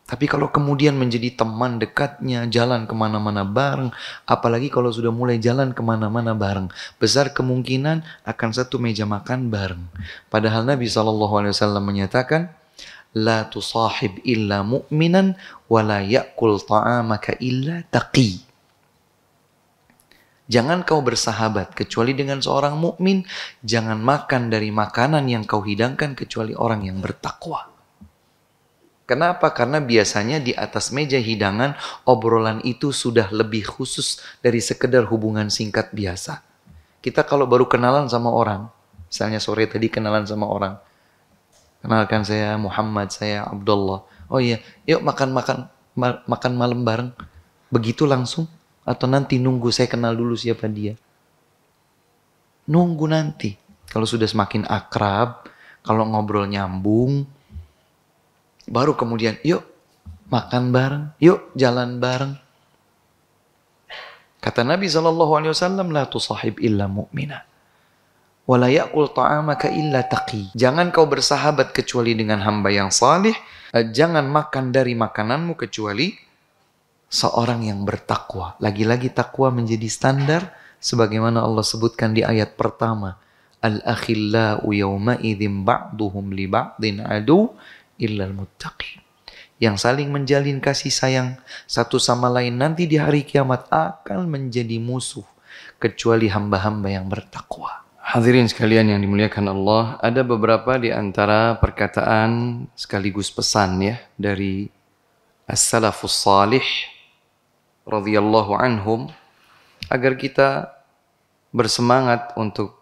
Tapi kalau kemudian menjadi teman dekatnya, jalan kemana-mana bareng, apalagi kalau sudah mulai jalan kemana-mana bareng, besar kemungkinan akan satu meja makan bareng. Padahal Nabi SAW menyatakan, La tusahib illa mu'minan, wa la ya'kul ta'amaka illa taqi. Jangan kau bersahabat kecuali dengan seorang mukmin. Jangan makan dari makanan yang kau hidangkan kecuali orang yang bertakwa. Kenapa? Karena biasanya di atas meja hidangan obrolan itu sudah lebih khusus dari sekedar hubungan singkat biasa. Kita kalau baru kenalan sama orang, misalnya sore tadi kenalan sama orang. Kenalkan saya Muhammad, saya Abdullah. Oh iya, yuk makan-makan makan malam bareng. Begitu langsung atau nanti nunggu saya kenal dulu siapa dia? Nunggu nanti. Kalau sudah semakin akrab, kalau ngobrol nyambung, baru kemudian yuk makan bareng, yuk jalan bareng. Kata Nabi saw Alaihi Wasallam, Sahib tusahib illa mu'mina. illa taqi. Jangan kau bersahabat kecuali dengan hamba yang salih. Eh, jangan makan dari makananmu kecuali seorang yang bertakwa. Lagi-lagi takwa menjadi standar sebagaimana Allah sebutkan di ayat pertama. Al-akhillau yawma ba'duhum li ba'din adu illal muttaqi. Yang saling menjalin kasih sayang satu sama lain nanti di hari kiamat akan menjadi musuh kecuali hamba-hamba yang bertakwa. Hadirin sekalian yang dimuliakan Allah, ada beberapa di antara perkataan sekaligus pesan ya dari as-salafus salih radhiyallahu anhum agar kita bersemangat untuk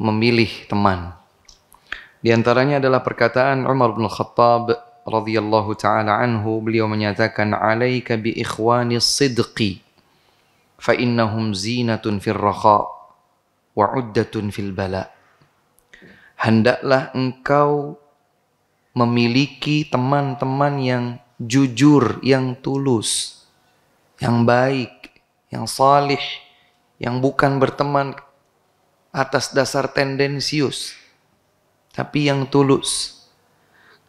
memilih teman. Di antaranya adalah perkataan Umar bin Khattab radhiyallahu taala anhu beliau menyatakan alaika bi ikhwani sidqi fa innahum zinatun fil raha wa uddatun fil bala. Hendaklah engkau memiliki teman-teman yang jujur, yang tulus, yang baik, yang salih, yang bukan berteman atas dasar tendensius, tapi yang tulus.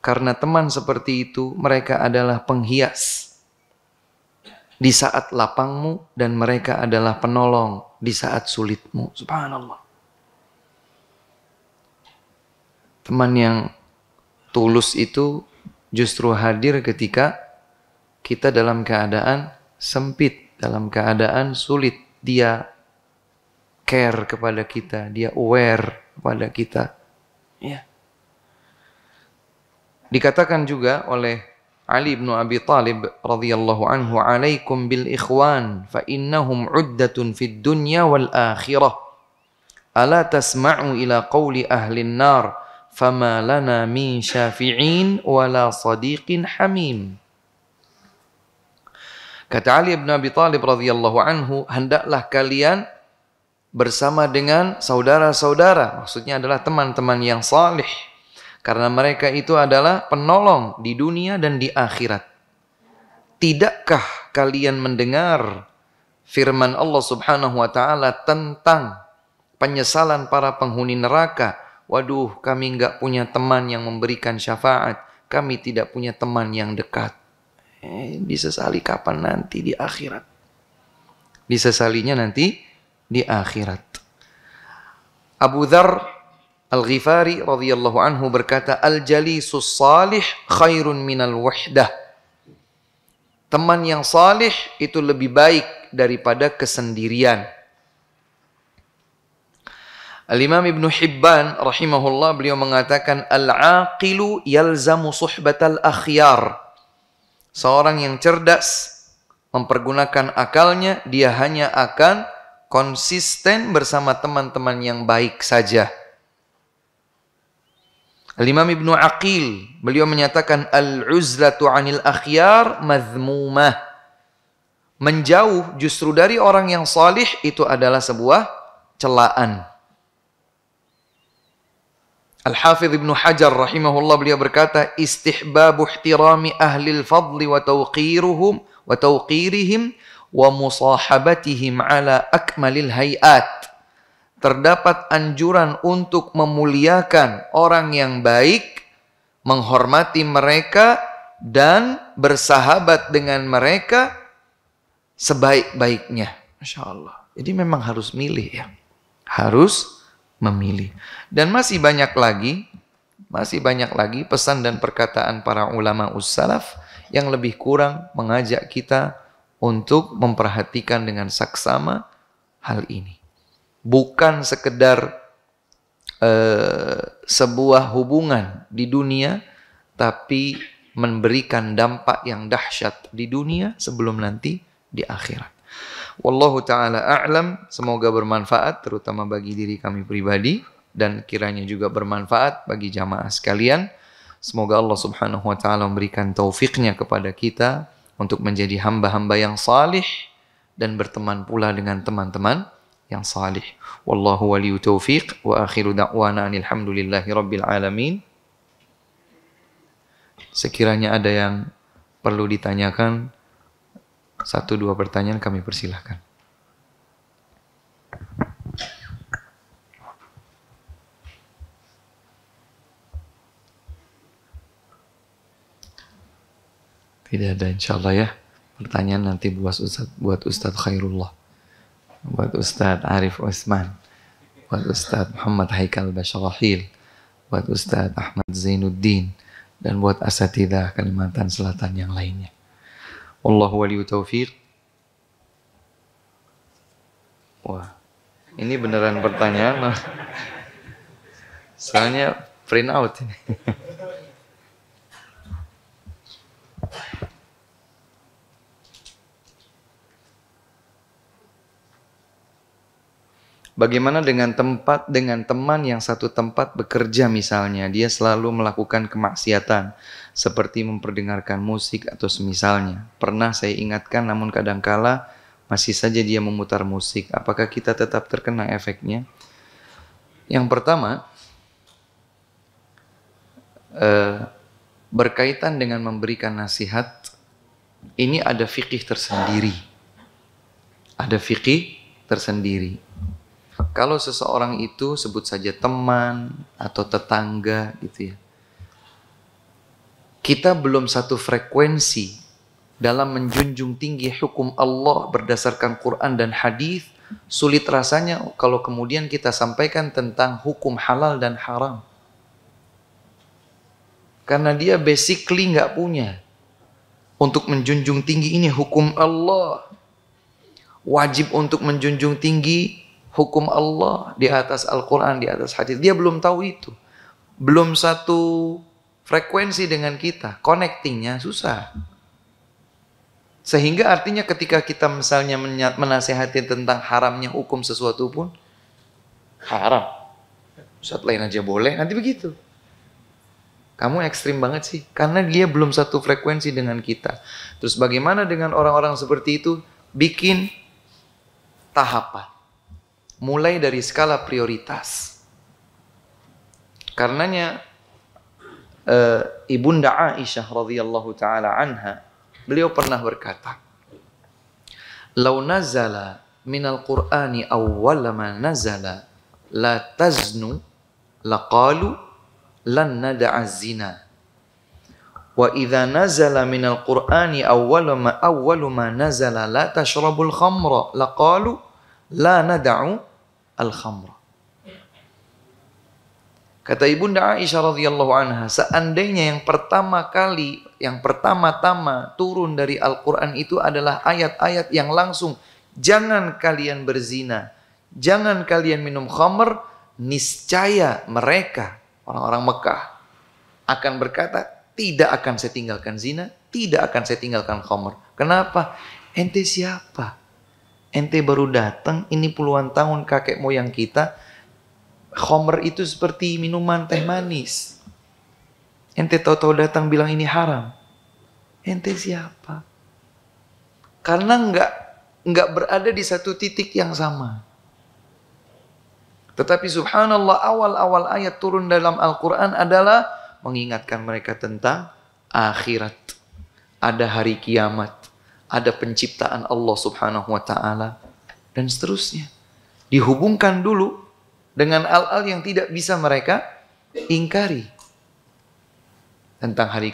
Karena teman seperti itu, mereka adalah penghias di saat lapangmu dan mereka adalah penolong di saat sulitmu. Subhanallah. Teman yang tulus itu justru hadir ketika kita dalam keadaan sempit, dalam keadaan sulit. Dia care kepada kita, dia aware kepada kita. Ya. Dikatakan juga oleh Ali bin Abi Talib radhiyallahu anhu alaikum bil ikhwan fa innahum uddatun fid dunya wal akhirah ala tasma'u ila qawli ahli nar fama lana min syafi'in wala sadiqin hamim Kata Ali bin Abi Thalib radhiyallahu anhu, hendaklah kalian bersama dengan saudara-saudara, maksudnya adalah teman-teman yang salih. Karena mereka itu adalah penolong di dunia dan di akhirat. Tidakkah kalian mendengar firman Allah Subhanahu wa taala tentang penyesalan para penghuni neraka? Waduh, kami nggak punya teman yang memberikan syafaat. Kami tidak punya teman yang dekat. Eh, disesali kapan nanti di akhirat. Disesalinya nanti di akhirat. Abu Dhar Al-Ghifari radhiyallahu anhu berkata, "Al-jalisus salih khairun minal wahdah." Teman yang salih itu lebih baik daripada kesendirian. Al-Imam Ibn Hibban rahimahullah beliau mengatakan al-aqilu yalzamu suhbatal akhyar. Seorang yang cerdas mempergunakan akalnya, dia hanya akan konsisten bersama teman-teman yang baik saja. Al-Imam Ibn Aqil, beliau menyatakan al-uzlatu 'anil akhyar madhmumah. Menjauh justru dari orang yang salih itu adalah sebuah celaan. Al-Hafidh Ibn Hajar rahimahullah beliau berkata, "Istihbabu ihtirami ahli al-fadli wa tawqiruhum wa tawqirihim wa musahabatihim ala akmalil hayat." Terdapat anjuran untuk memuliakan orang yang baik, menghormati mereka dan bersahabat dengan mereka sebaik-baiknya. Masya Allah. Jadi memang harus milih ya. Harus memilih. Dan masih banyak lagi, masih banyak lagi pesan dan perkataan para ulama ussalaf yang lebih kurang mengajak kita untuk memperhatikan dengan saksama hal ini. Bukan sekedar eh, sebuah hubungan di dunia, tapi memberikan dampak yang dahsyat di dunia sebelum nanti di akhirat. Wallahu taala a'lam, semoga bermanfaat terutama bagi diri kami pribadi dan kiranya juga bermanfaat bagi jamaah sekalian. Semoga Allah Subhanahu wa taala memberikan taufiknya kepada kita untuk menjadi hamba-hamba yang salih dan berteman pula dengan teman-teman yang salih. Wallahu waliyu taufiq wa akhiru da'wana hamdulillahi rabbil alamin. Sekiranya ada yang perlu ditanyakan, satu dua pertanyaan kami persilahkan. Tidak ada insya Allah ya. Pertanyaan nanti buat Ustaz, buat Ustaz Khairullah. Buat Ustaz Arif Usman. Buat Ustaz Muhammad Haikal Basharahil. Buat Ustaz Ahmad Zainuddin. Dan buat Asatidah Kalimantan Selatan yang lainnya. Wallahu waliyu taufiq. Wah, ini beneran pertanyaan. Soalnya print out ini. Bagaimana dengan tempat dengan teman yang satu tempat bekerja misalnya, dia selalu melakukan kemaksiatan seperti memperdengarkan musik atau semisalnya. Pernah saya ingatkan namun kadangkala masih saja dia memutar musik. Apakah kita tetap terkena efeknya? Yang pertama, eh, berkaitan dengan memberikan nasihat, ini ada fikih tersendiri. Ada fikih tersendiri. Kalau seseorang itu sebut saja teman atau tetangga gitu ya kita belum satu frekuensi dalam menjunjung tinggi hukum Allah berdasarkan Quran dan hadis, sulit rasanya kalau kemudian kita sampaikan tentang hukum halal dan haram. Karena dia basically nggak punya untuk menjunjung tinggi ini hukum Allah. Wajib untuk menjunjung tinggi hukum Allah di atas Al-Quran, di atas hadis. Dia belum tahu itu. Belum satu frekuensi dengan kita, connectingnya susah. Sehingga artinya ketika kita misalnya menasehati tentang haramnya hukum sesuatu pun, haram. Ustaz lain aja boleh, nanti begitu. Kamu ekstrim banget sih, karena dia belum satu frekuensi dengan kita. Terus bagaimana dengan orang-orang seperti itu? Bikin tahapan. Mulai dari skala prioritas. Karenanya ibunda Aisyah radhiyallahu taala anha beliau pernah berkata "Lau nazala min al Qur'ani awwal ma nazala la taznu laqalu lan nad'a zina wa idza nazala min al Qur'ani awwal ma awwal ma nazala la tashrabul khamra laqalu la nad'u al khamra Kata Ibunda Aisyah radhiyallahu anha, seandainya yang pertama kali, yang pertama-tama turun dari Al-Qur'an itu adalah ayat-ayat yang langsung jangan kalian berzina, jangan kalian minum khamer, niscaya mereka orang-orang Mekah akan berkata, tidak akan saya tinggalkan zina, tidak akan saya tinggalkan khamer. Kenapa? Ente siapa? Ente baru datang, ini puluhan tahun kakek moyang kita, Khomer itu seperti minuman teh manis. Ente tahu-tahu datang bilang ini haram. Ente siapa? Karena nggak nggak berada di satu titik yang sama. Tetapi subhanallah awal-awal ayat turun dalam Al-Quran adalah mengingatkan mereka tentang akhirat. Ada hari kiamat. Ada penciptaan Allah subhanahu wa ta'ala. Dan seterusnya. Dihubungkan dulu dengan al-al yang tidak bisa mereka ingkari tentang hari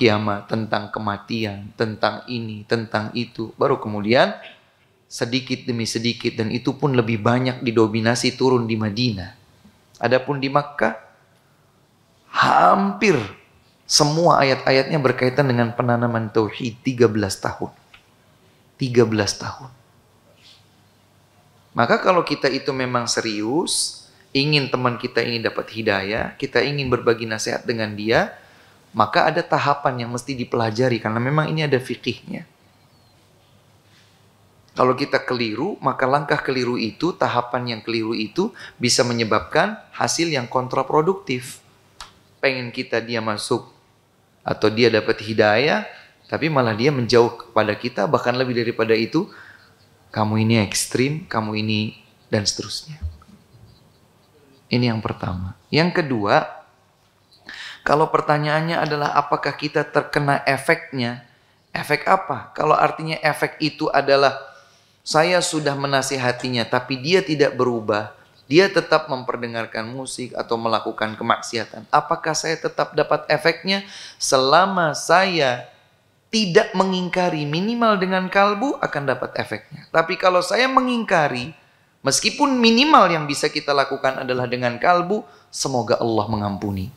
kiamat, tentang kematian, tentang ini, tentang itu. Baru kemudian sedikit demi sedikit dan itu pun lebih banyak didominasi turun di Madinah. Adapun di Makkah hampir semua ayat-ayatnya berkaitan dengan penanaman tauhid 13 tahun. 13 tahun. Maka kalau kita itu memang serius, ingin teman kita ini dapat hidayah, kita ingin berbagi nasihat dengan dia, maka ada tahapan yang mesti dipelajari karena memang ini ada fikihnya. Kalau kita keliru, maka langkah keliru itu, tahapan yang keliru itu bisa menyebabkan hasil yang kontraproduktif. Pengen kita dia masuk atau dia dapat hidayah, tapi malah dia menjauh kepada kita bahkan lebih daripada itu kamu ini ekstrim, kamu ini, dan seterusnya. Ini yang pertama. Yang kedua, kalau pertanyaannya adalah apakah kita terkena efeknya, efek apa? Kalau artinya efek itu adalah saya sudah menasihatinya tapi dia tidak berubah, dia tetap memperdengarkan musik atau melakukan kemaksiatan. Apakah saya tetap dapat efeknya selama saya tidak mengingkari minimal dengan kalbu akan dapat efeknya. Tapi kalau saya mengingkari, meskipun minimal yang bisa kita lakukan adalah dengan kalbu, semoga Allah mengampuni.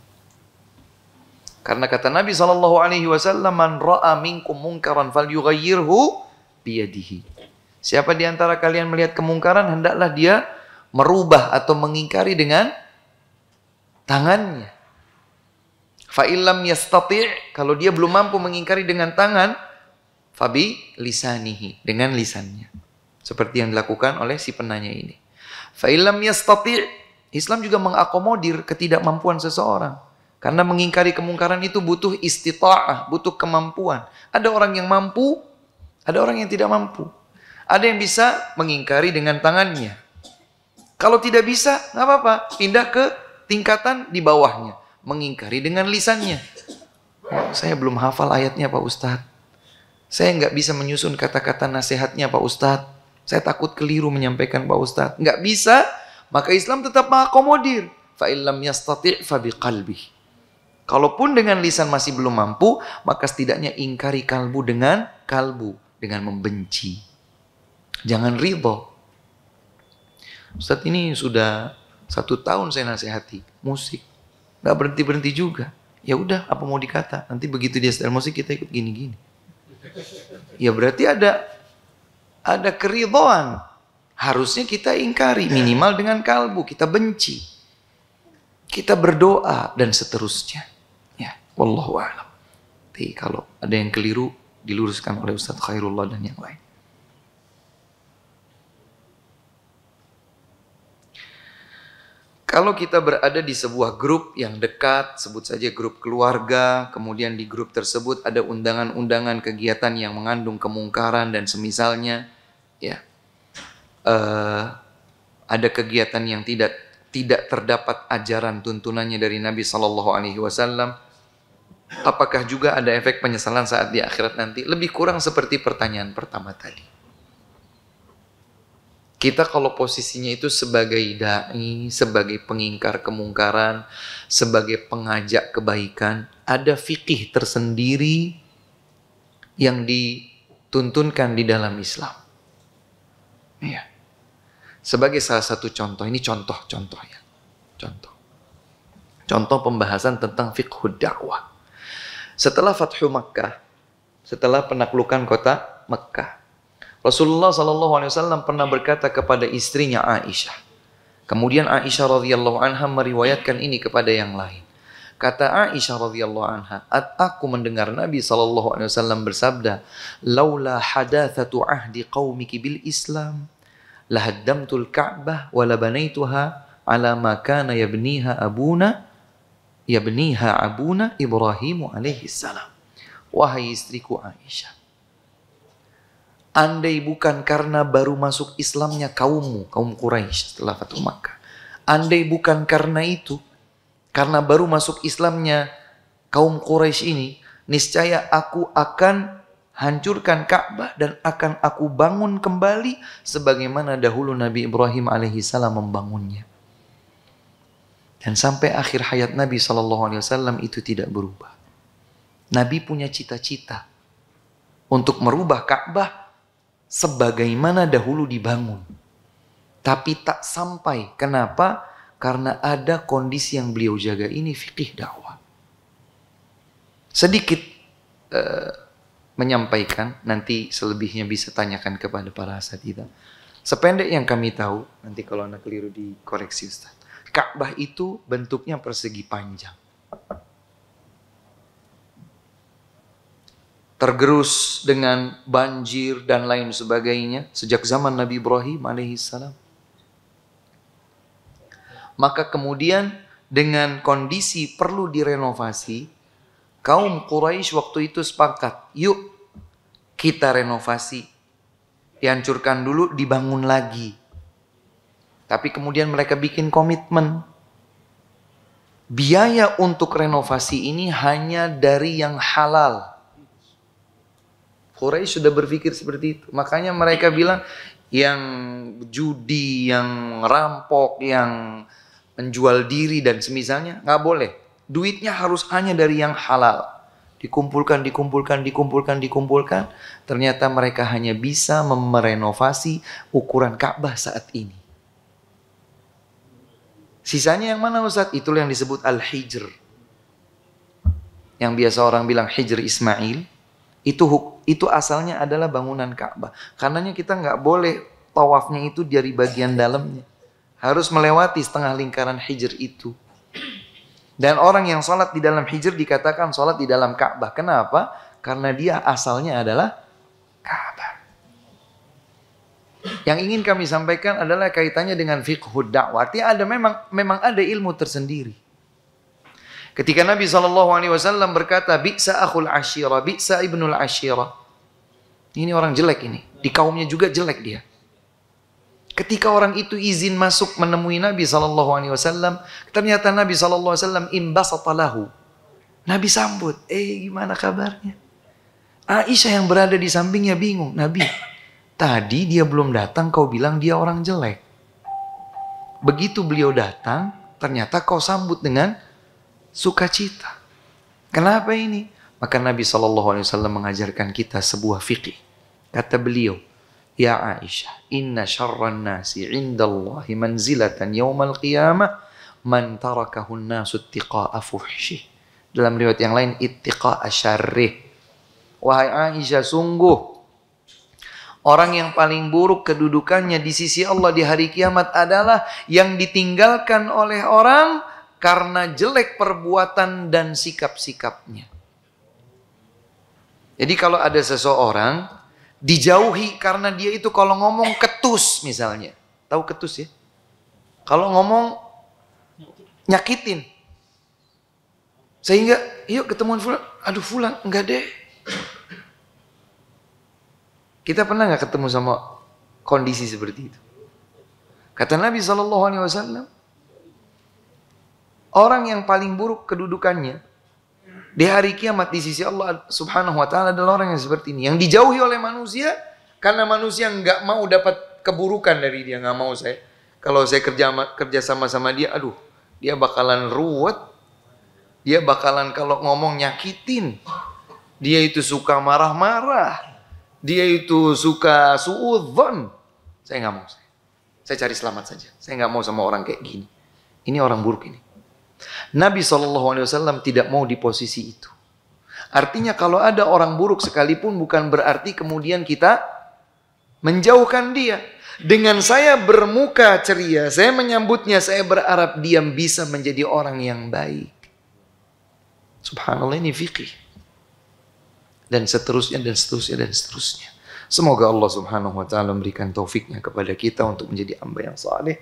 Karena kata Nabi Shallallahu Alaihi Wasallam, "Man ra'a minkum mungkaran fal yugayirhu biyadihi." Siapa di antara kalian melihat kemungkaran, hendaklah dia merubah atau mengingkari dengan tangannya. Fa'ilam yastati' kalau dia belum mampu mengingkari dengan tangan, fabi lisanihi dengan lisannya. Seperti yang dilakukan oleh si penanya ini. Fa'ilam yastati' Islam juga mengakomodir ketidakmampuan seseorang. Karena mengingkari kemungkaran itu butuh istita'ah, butuh kemampuan. Ada orang yang mampu, ada orang yang tidak mampu. Ada yang bisa mengingkari dengan tangannya. Kalau tidak bisa, nggak apa-apa, pindah ke tingkatan di bawahnya mengingkari dengan lisannya. Saya belum hafal ayatnya Pak Ustadz. Saya nggak bisa menyusun kata-kata nasihatnya Pak Ustadz. Saya takut keliru menyampaikan Pak Ustadz. Nggak bisa, maka Islam tetap mengakomodir. Fa'ilam yastati' fabi kalbi. Kalaupun dengan lisan masih belum mampu, maka setidaknya ingkari kalbu dengan kalbu, dengan membenci. Jangan ribo. Ustadz ini sudah satu tahun saya nasihati, musik nggak berhenti berhenti juga ya udah apa mau dikata nanti begitu dia setel musik kita ikut gini gini ya berarti ada ada keridoan harusnya kita ingkari minimal dengan kalbu kita benci kita berdoa dan seterusnya ya wallahu a'lam kalau ada yang keliru diluruskan oleh Ustadz Khairullah dan yang lain Kalau kita berada di sebuah grup yang dekat, sebut saja grup keluarga, kemudian di grup tersebut ada undangan-undangan kegiatan yang mengandung kemungkaran dan semisalnya, ya, uh, ada kegiatan yang tidak tidak terdapat ajaran tuntunannya dari Nabi Shallallahu Alaihi Wasallam. Apakah juga ada efek penyesalan saat di akhirat nanti? Lebih kurang seperti pertanyaan pertama tadi. Kita kalau posisinya itu sebagai dai, sebagai pengingkar kemungkaran, sebagai pengajak kebaikan, ada fikih tersendiri yang dituntunkan di dalam Islam. Ya, Sebagai salah satu contoh, ini contoh-contoh ya. Contoh. Contoh pembahasan tentang fikih dakwah. Setelah Fathu Makkah, setelah penaklukan kota Mekah, Rasulullah saw Alaihi Wasallam pernah iya. berkata kepada istrinya Aisyah. Kemudian Aisyah radhiyallahu anha meriwayatkan ini kepada yang lain. Kata Aisyah radhiyallahu anha, At aku mendengar Nabi saw Alaihi Wasallam bersabda, "Laula hadatsatu ahdi qaumiki bil Islam, lahaddamtul Ka'bah wa labanaituha ala ma kana yabniha abuna yabniha abuna ibrahim alaihi salam." Wahai istriku Aisyah, Andai bukan karena baru masuk Islamnya kaummu, kaum Quraisy setelah kata Makkah. Andai bukan karena itu, karena baru masuk Islamnya kaum Quraisy ini, niscaya aku akan hancurkan Ka'bah dan akan aku bangun kembali sebagaimana dahulu Nabi Ibrahim alaihi salam membangunnya. Dan sampai akhir hayat Nabi Shallallahu alaihi wasallam itu tidak berubah. Nabi punya cita-cita untuk merubah Ka'bah sebagaimana dahulu dibangun. Tapi tak sampai. Kenapa? Karena ada kondisi yang beliau jaga ini fikih dakwah. Sedikit uh, menyampaikan, nanti selebihnya bisa tanyakan kepada para asatidah. Sependek yang kami tahu, nanti kalau anak keliru dikoreksi Ustaz. Ka'bah itu bentuknya persegi panjang. tergerus dengan banjir dan lain sebagainya sejak zaman Nabi Ibrahim alaihissalam. Maka kemudian dengan kondisi perlu direnovasi, kaum Quraisy waktu itu sepakat, yuk kita renovasi. Dihancurkan dulu, dibangun lagi. Tapi kemudian mereka bikin komitmen. Biaya untuk renovasi ini hanya dari yang halal Quraisy sudah berpikir seperti itu. Makanya mereka bilang yang judi, yang rampok, yang menjual diri dan semisalnya nggak boleh. Duitnya harus hanya dari yang halal. Dikumpulkan, dikumpulkan, dikumpulkan, dikumpulkan. Ternyata mereka hanya bisa merenovasi ukuran Ka'bah saat ini. Sisanya yang mana Ustaz? Itulah yang disebut Al-Hijr. Yang biasa orang bilang Hijr Ismail itu itu asalnya adalah bangunan Ka'bah. Karenanya kita nggak boleh tawafnya itu dari bagian dalamnya. Harus melewati setengah lingkaran hijr itu. Dan orang yang sholat di dalam hijr dikatakan sholat di dalam Ka'bah. Kenapa? Karena dia asalnya adalah Ka'bah. Yang ingin kami sampaikan adalah kaitannya dengan fiqhud da'wah. Artinya ada memang memang ada ilmu tersendiri. Ketika Nabi saw berkata, "Bisa akul ashira, bisa ibnul ashira." Ini orang jelek ini. Di kaumnya juga jelek dia. Ketika orang itu izin masuk menemui Nabi saw, ternyata Nabi saw Alaihi Wasallam Nabi sambut, eh gimana kabarnya? Aisyah yang berada di sampingnya bingung. Nabi, tadi dia belum datang kau bilang dia orang jelek. Begitu beliau datang, ternyata kau sambut dengan sukacita. Kenapa ini? Maka Nabi SAW mengajarkan kita sebuah fikih. Kata beliau, Ya Aisyah, inna syarran nasi Allahi manzilatan yawmal qiyamah man tarakahun nasu tiqa'a fuhshih. Dalam riwayat yang lain, ittiqa'a syarrih. Wahai Aisyah, sungguh Orang yang paling buruk kedudukannya di sisi Allah di hari kiamat adalah yang ditinggalkan oleh orang karena jelek perbuatan dan sikap-sikapnya. Jadi kalau ada seseorang dijauhi karena dia itu kalau ngomong ketus misalnya. Tahu ketus ya? Kalau ngomong nyakitin. Sehingga yuk ketemuan fulan. Aduh fulan, enggak deh. Kita pernah nggak ketemu sama kondisi seperti itu? Kata Nabi Shallallahu Alaihi Wasallam, Orang yang paling buruk kedudukannya di hari kiamat di sisi Allah Subhanahu wa taala adalah orang yang seperti ini, yang dijauhi oleh manusia karena manusia nggak mau dapat keburukan dari dia, nggak mau saya. Kalau saya kerja kerja sama sama dia, aduh, dia bakalan ruwet. Dia bakalan kalau ngomong nyakitin. Dia itu suka marah-marah. Dia itu suka suudzon. Saya nggak mau saya. Saya cari selamat saja. Saya nggak mau sama orang kayak gini. Ini orang buruk ini. Nabi SAW tidak mau di posisi itu. Artinya kalau ada orang buruk sekalipun bukan berarti kemudian kita menjauhkan dia. Dengan saya bermuka ceria, saya menyambutnya, saya berharap dia bisa menjadi orang yang baik. Subhanallah ini fikih. Dan seterusnya, dan seterusnya, dan seterusnya. Semoga Allah subhanahu wa ta'ala memberikan taufiknya kepada kita untuk menjadi hamba yang saleh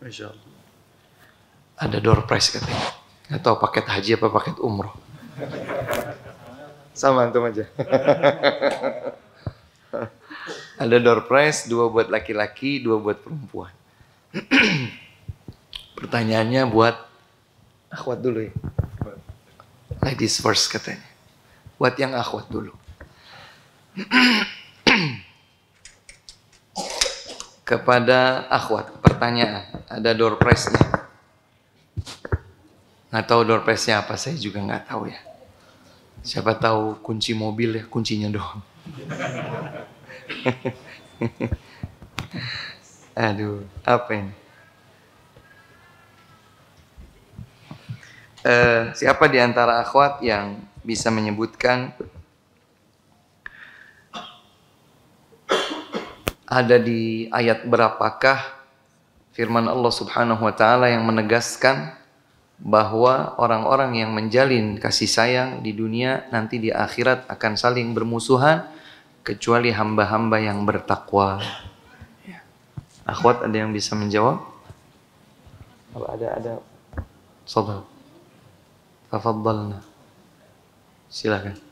Masya Allah. Ada door prize katanya. Nggak tahu paket haji apa paket umroh. Sama antum aja. Ada door prize, dua buat laki-laki, dua buat perempuan. Pertanyaannya buat akhwat dulu ya. Ladies first katanya. Buat yang akhwat dulu kepada akhwat pertanyaan ada door prize-nya nggak tahu door prize-nya apa saya juga nggak tahu ya siapa tahu kunci mobil ya kuncinya doang [LAUGHS] aduh apa ini uh, siapa di antara akhwat yang bisa menyebutkan ada di ayat berapakah firman Allah Subhanahu wa taala yang menegaskan bahwa orang-orang yang menjalin kasih sayang di dunia nanti di akhirat akan saling bermusuhan kecuali hamba-hamba yang bertakwa. Ya. Akhwat ada yang bisa menjawab? Kalau ada ada sobat Tafadhalna. Silakan.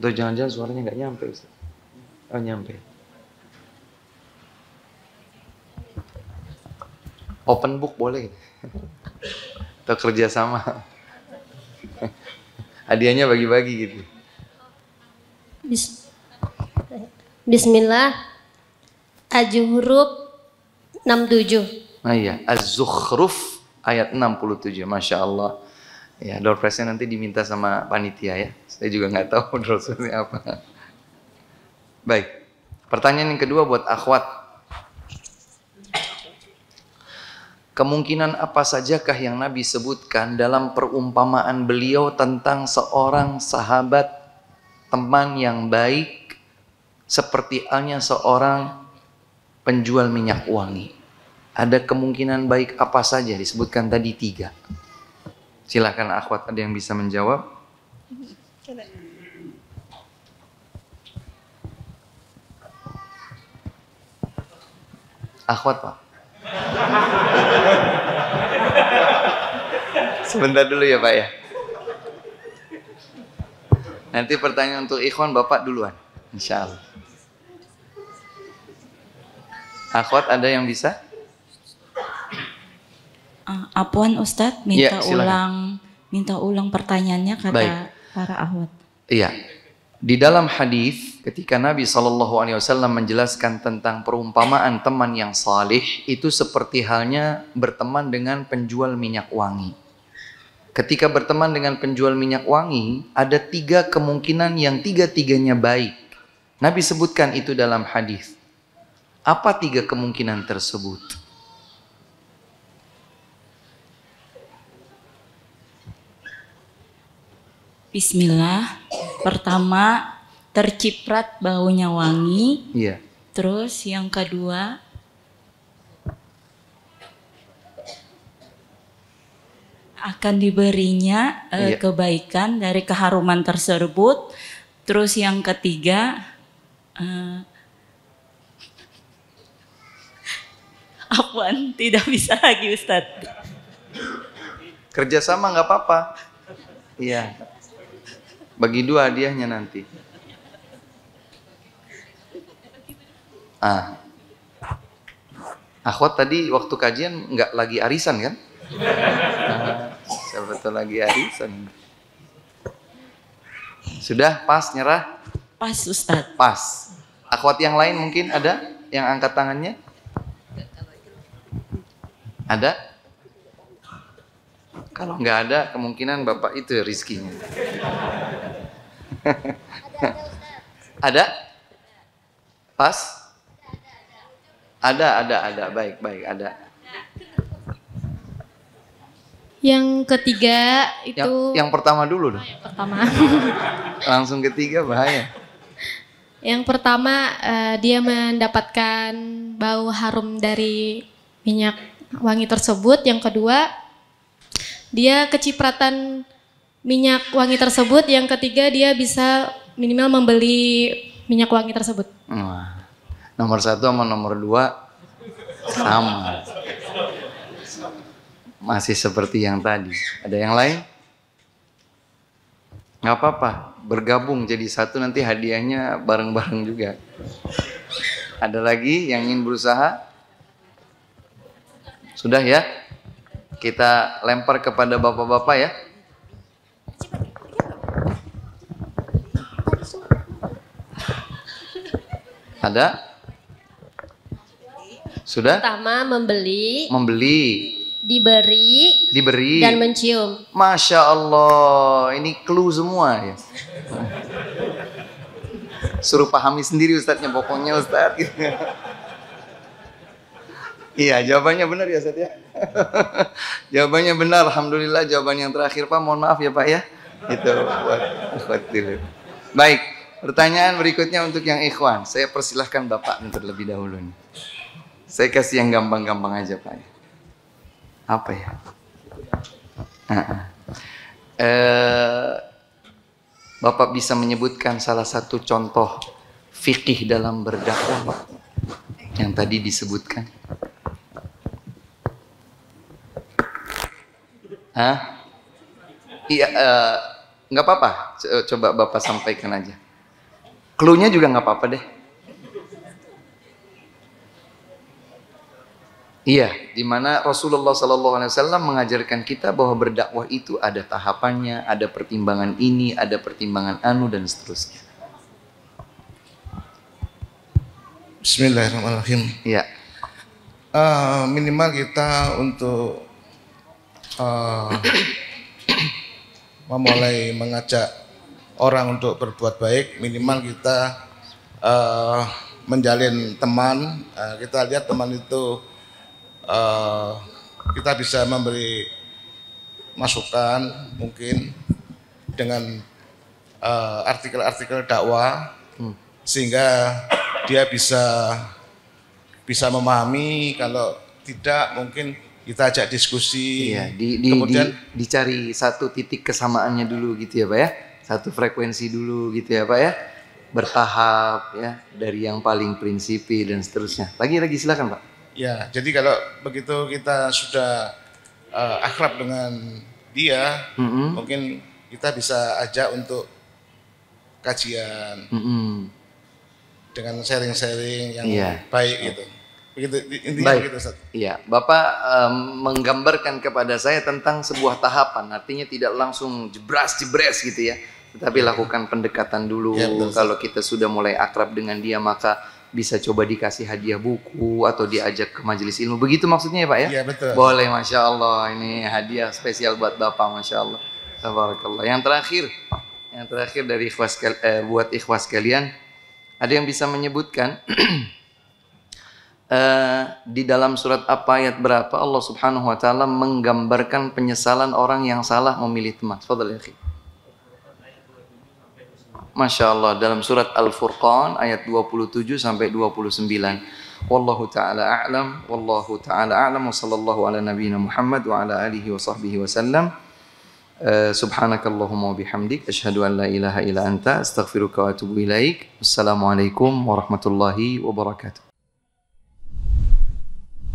Atau jangan-jangan suaranya nggak nyampe Ustaz. Oh nyampe. Open book boleh. [LAUGHS] Atau sama. [LAUGHS] Hadiahnya bagi-bagi gitu. Bismillah. Ajuhruf 67. Nah iya, Az-Zukhruf ayat 67. Masya Allah. Ya, door nanti diminta sama panitia ya. Saya juga nggak tahu Rasulnya [LAUGHS] apa. Baik. Pertanyaan yang kedua buat akhwat. Kemungkinan apa sajakah yang Nabi sebutkan dalam perumpamaan beliau tentang seorang sahabat teman yang baik seperti hanya seorang penjual minyak wangi. Ada kemungkinan baik apa saja disebutkan tadi tiga. Silakan akhwat ada yang bisa menjawab coba akhwat pak sebentar dulu ya pak ya nanti pertanyaan untuk ikhwan bapak duluan insya Allah akhwat ada yang bisa ah, apuan Ustadz minta ya, ulang minta ulang pertanyaannya kata Baik para ahwat. Iya. Di dalam hadis ketika Nabi Shallallahu Alaihi Wasallam menjelaskan tentang perumpamaan teman yang salih itu seperti halnya berteman dengan penjual minyak wangi. Ketika berteman dengan penjual minyak wangi, ada tiga kemungkinan yang tiga-tiganya baik. Nabi sebutkan itu dalam hadis. Apa tiga kemungkinan tersebut? Bismillah. Pertama terciprat baunya wangi. Iya. Terus yang kedua akan diberinya uh, kebaikan dari keharuman tersebut. Terus yang ketiga uh, eh, Apaan? [LAUGHS] Tidak bisa lagi Ustadz. Kerjasama nggak apa-apa. Iya. Bagi dua hadiahnya nanti. Ah. Akhwat tadi waktu kajian nggak lagi arisan kan? Ah, siapa tuh lagi arisan. Sudah pas nyerah? Pas Ustaz. Pas. Akhwat yang lain mungkin ada yang angkat tangannya? Ada? Kalau nggak ada, kemungkinan bapak itu ya rizkinya. [LAUGHS] ada? Pas? Ada, ada, ada. Baik, baik, ada. Yang ketiga itu... Yang, yang pertama dulu dong. Oh, yang pertama. [LAUGHS] Langsung ketiga bahaya. Yang pertama uh, dia mendapatkan bau harum dari minyak wangi tersebut. Yang kedua dia kecipratan minyak wangi tersebut. Yang ketiga dia bisa minimal membeli minyak wangi tersebut. Wah. Nomor satu sama nomor dua sama. Masih seperti yang tadi. Ada yang lain? Gak apa-apa, bergabung jadi satu nanti hadiahnya bareng-bareng juga. Ada lagi yang ingin berusaha? Sudah ya? kita lempar kepada bapak-bapak ya. Ada? Sudah? Pertama membeli. Membeli. Diberi. Diberi. Dan mencium. Masya Allah, ini clue semua ya. Suruh pahami sendiri Ustadznya, pokoknya Ustadz. Gitu. [LAUGHS] Iya, jawabannya benar ya Seth, ya. [LAUGHS] jawabannya benar, alhamdulillah jawaban yang terakhir Pak. Mohon maaf ya Pak ya. Itu. Baik, pertanyaan berikutnya untuk yang ikhwan. Saya persilahkan Bapak terlebih dahulu nih. Saya kasih yang gampang-gampang aja Pak. Ya. Apa ya? Uh -uh. Bapak bisa menyebutkan salah satu contoh fikih dalam berdakwah yang tadi disebutkan? Hah? Iya, uh, apa-apa. Eh, coba Bapak sampaikan aja. Klunya juga nggak apa-apa deh. Iya, di mana Rasulullah Sallallahu Alaihi Wasallam mengajarkan kita bahwa berdakwah itu ada tahapannya, ada pertimbangan ini, ada pertimbangan anu dan seterusnya. Bismillahirrahmanirrahim. Iya. Uh, minimal kita untuk uh, eh, memulai mengajak orang untuk berbuat baik minimal kita uh, menjalin teman uh, kita lihat teman itu uh, kita bisa memberi masukan mungkin dengan artikel-artikel uh, dakwah hmm. sehingga dia bisa bisa memahami kalau tidak mungkin kita ajak diskusi. Iya, di, di, kemudian di, dicari satu titik kesamaannya dulu gitu ya, Pak ya. Satu frekuensi dulu gitu ya, Pak ya. Bertahap ya dari yang paling prinsipi dan seterusnya. Lagi-lagi silakan, Pak. Ya, jadi kalau begitu kita sudah uh, akrab dengan dia, mm -hmm. mungkin kita bisa ajak untuk kajian. Mm -hmm. Dengan sharing-sharing yang yeah. baik gitu. Begitu intinya Baik. begitu Ustaz. Iya, Bapak um, menggambarkan kepada saya tentang sebuah tahapan, artinya tidak langsung jebras-jebres gitu ya. Tetapi iya. lakukan pendekatan dulu. Ya, Kalau kita sudah mulai akrab dengan dia, maka bisa coba dikasih hadiah buku atau diajak ke majelis ilmu. Begitu maksudnya ya Pak ya? Iya betul. Boleh Masya Allah ini hadiah spesial buat Bapak Masya Allah. Tabarakallah. Yang terakhir, yang terakhir dari ikhwas eh, buat ikhwas kalian, ada yang bisa menyebutkan [CLEARS THROAT] Eh, di dalam surat apa ayat berapa Allah Subhanahu wa taala menggambarkan penyesalan orang yang salah memilih teman. Fadhal ya Masya Allah dalam surat Al-Furqan ayat 27 sampai 29. Wallahu taala a'lam, wallahu taala a'lam wa sallallahu ala nabiyyina Muhammad wa ala alihi wa sahbihi wasallam. Uh, eh, subhanakallahumma wa bihamdik asyhadu an la ilaha illa anta astaghfiruka wa atubu ilaik. Wassalamualaikum warahmatullahi wabarakatuh.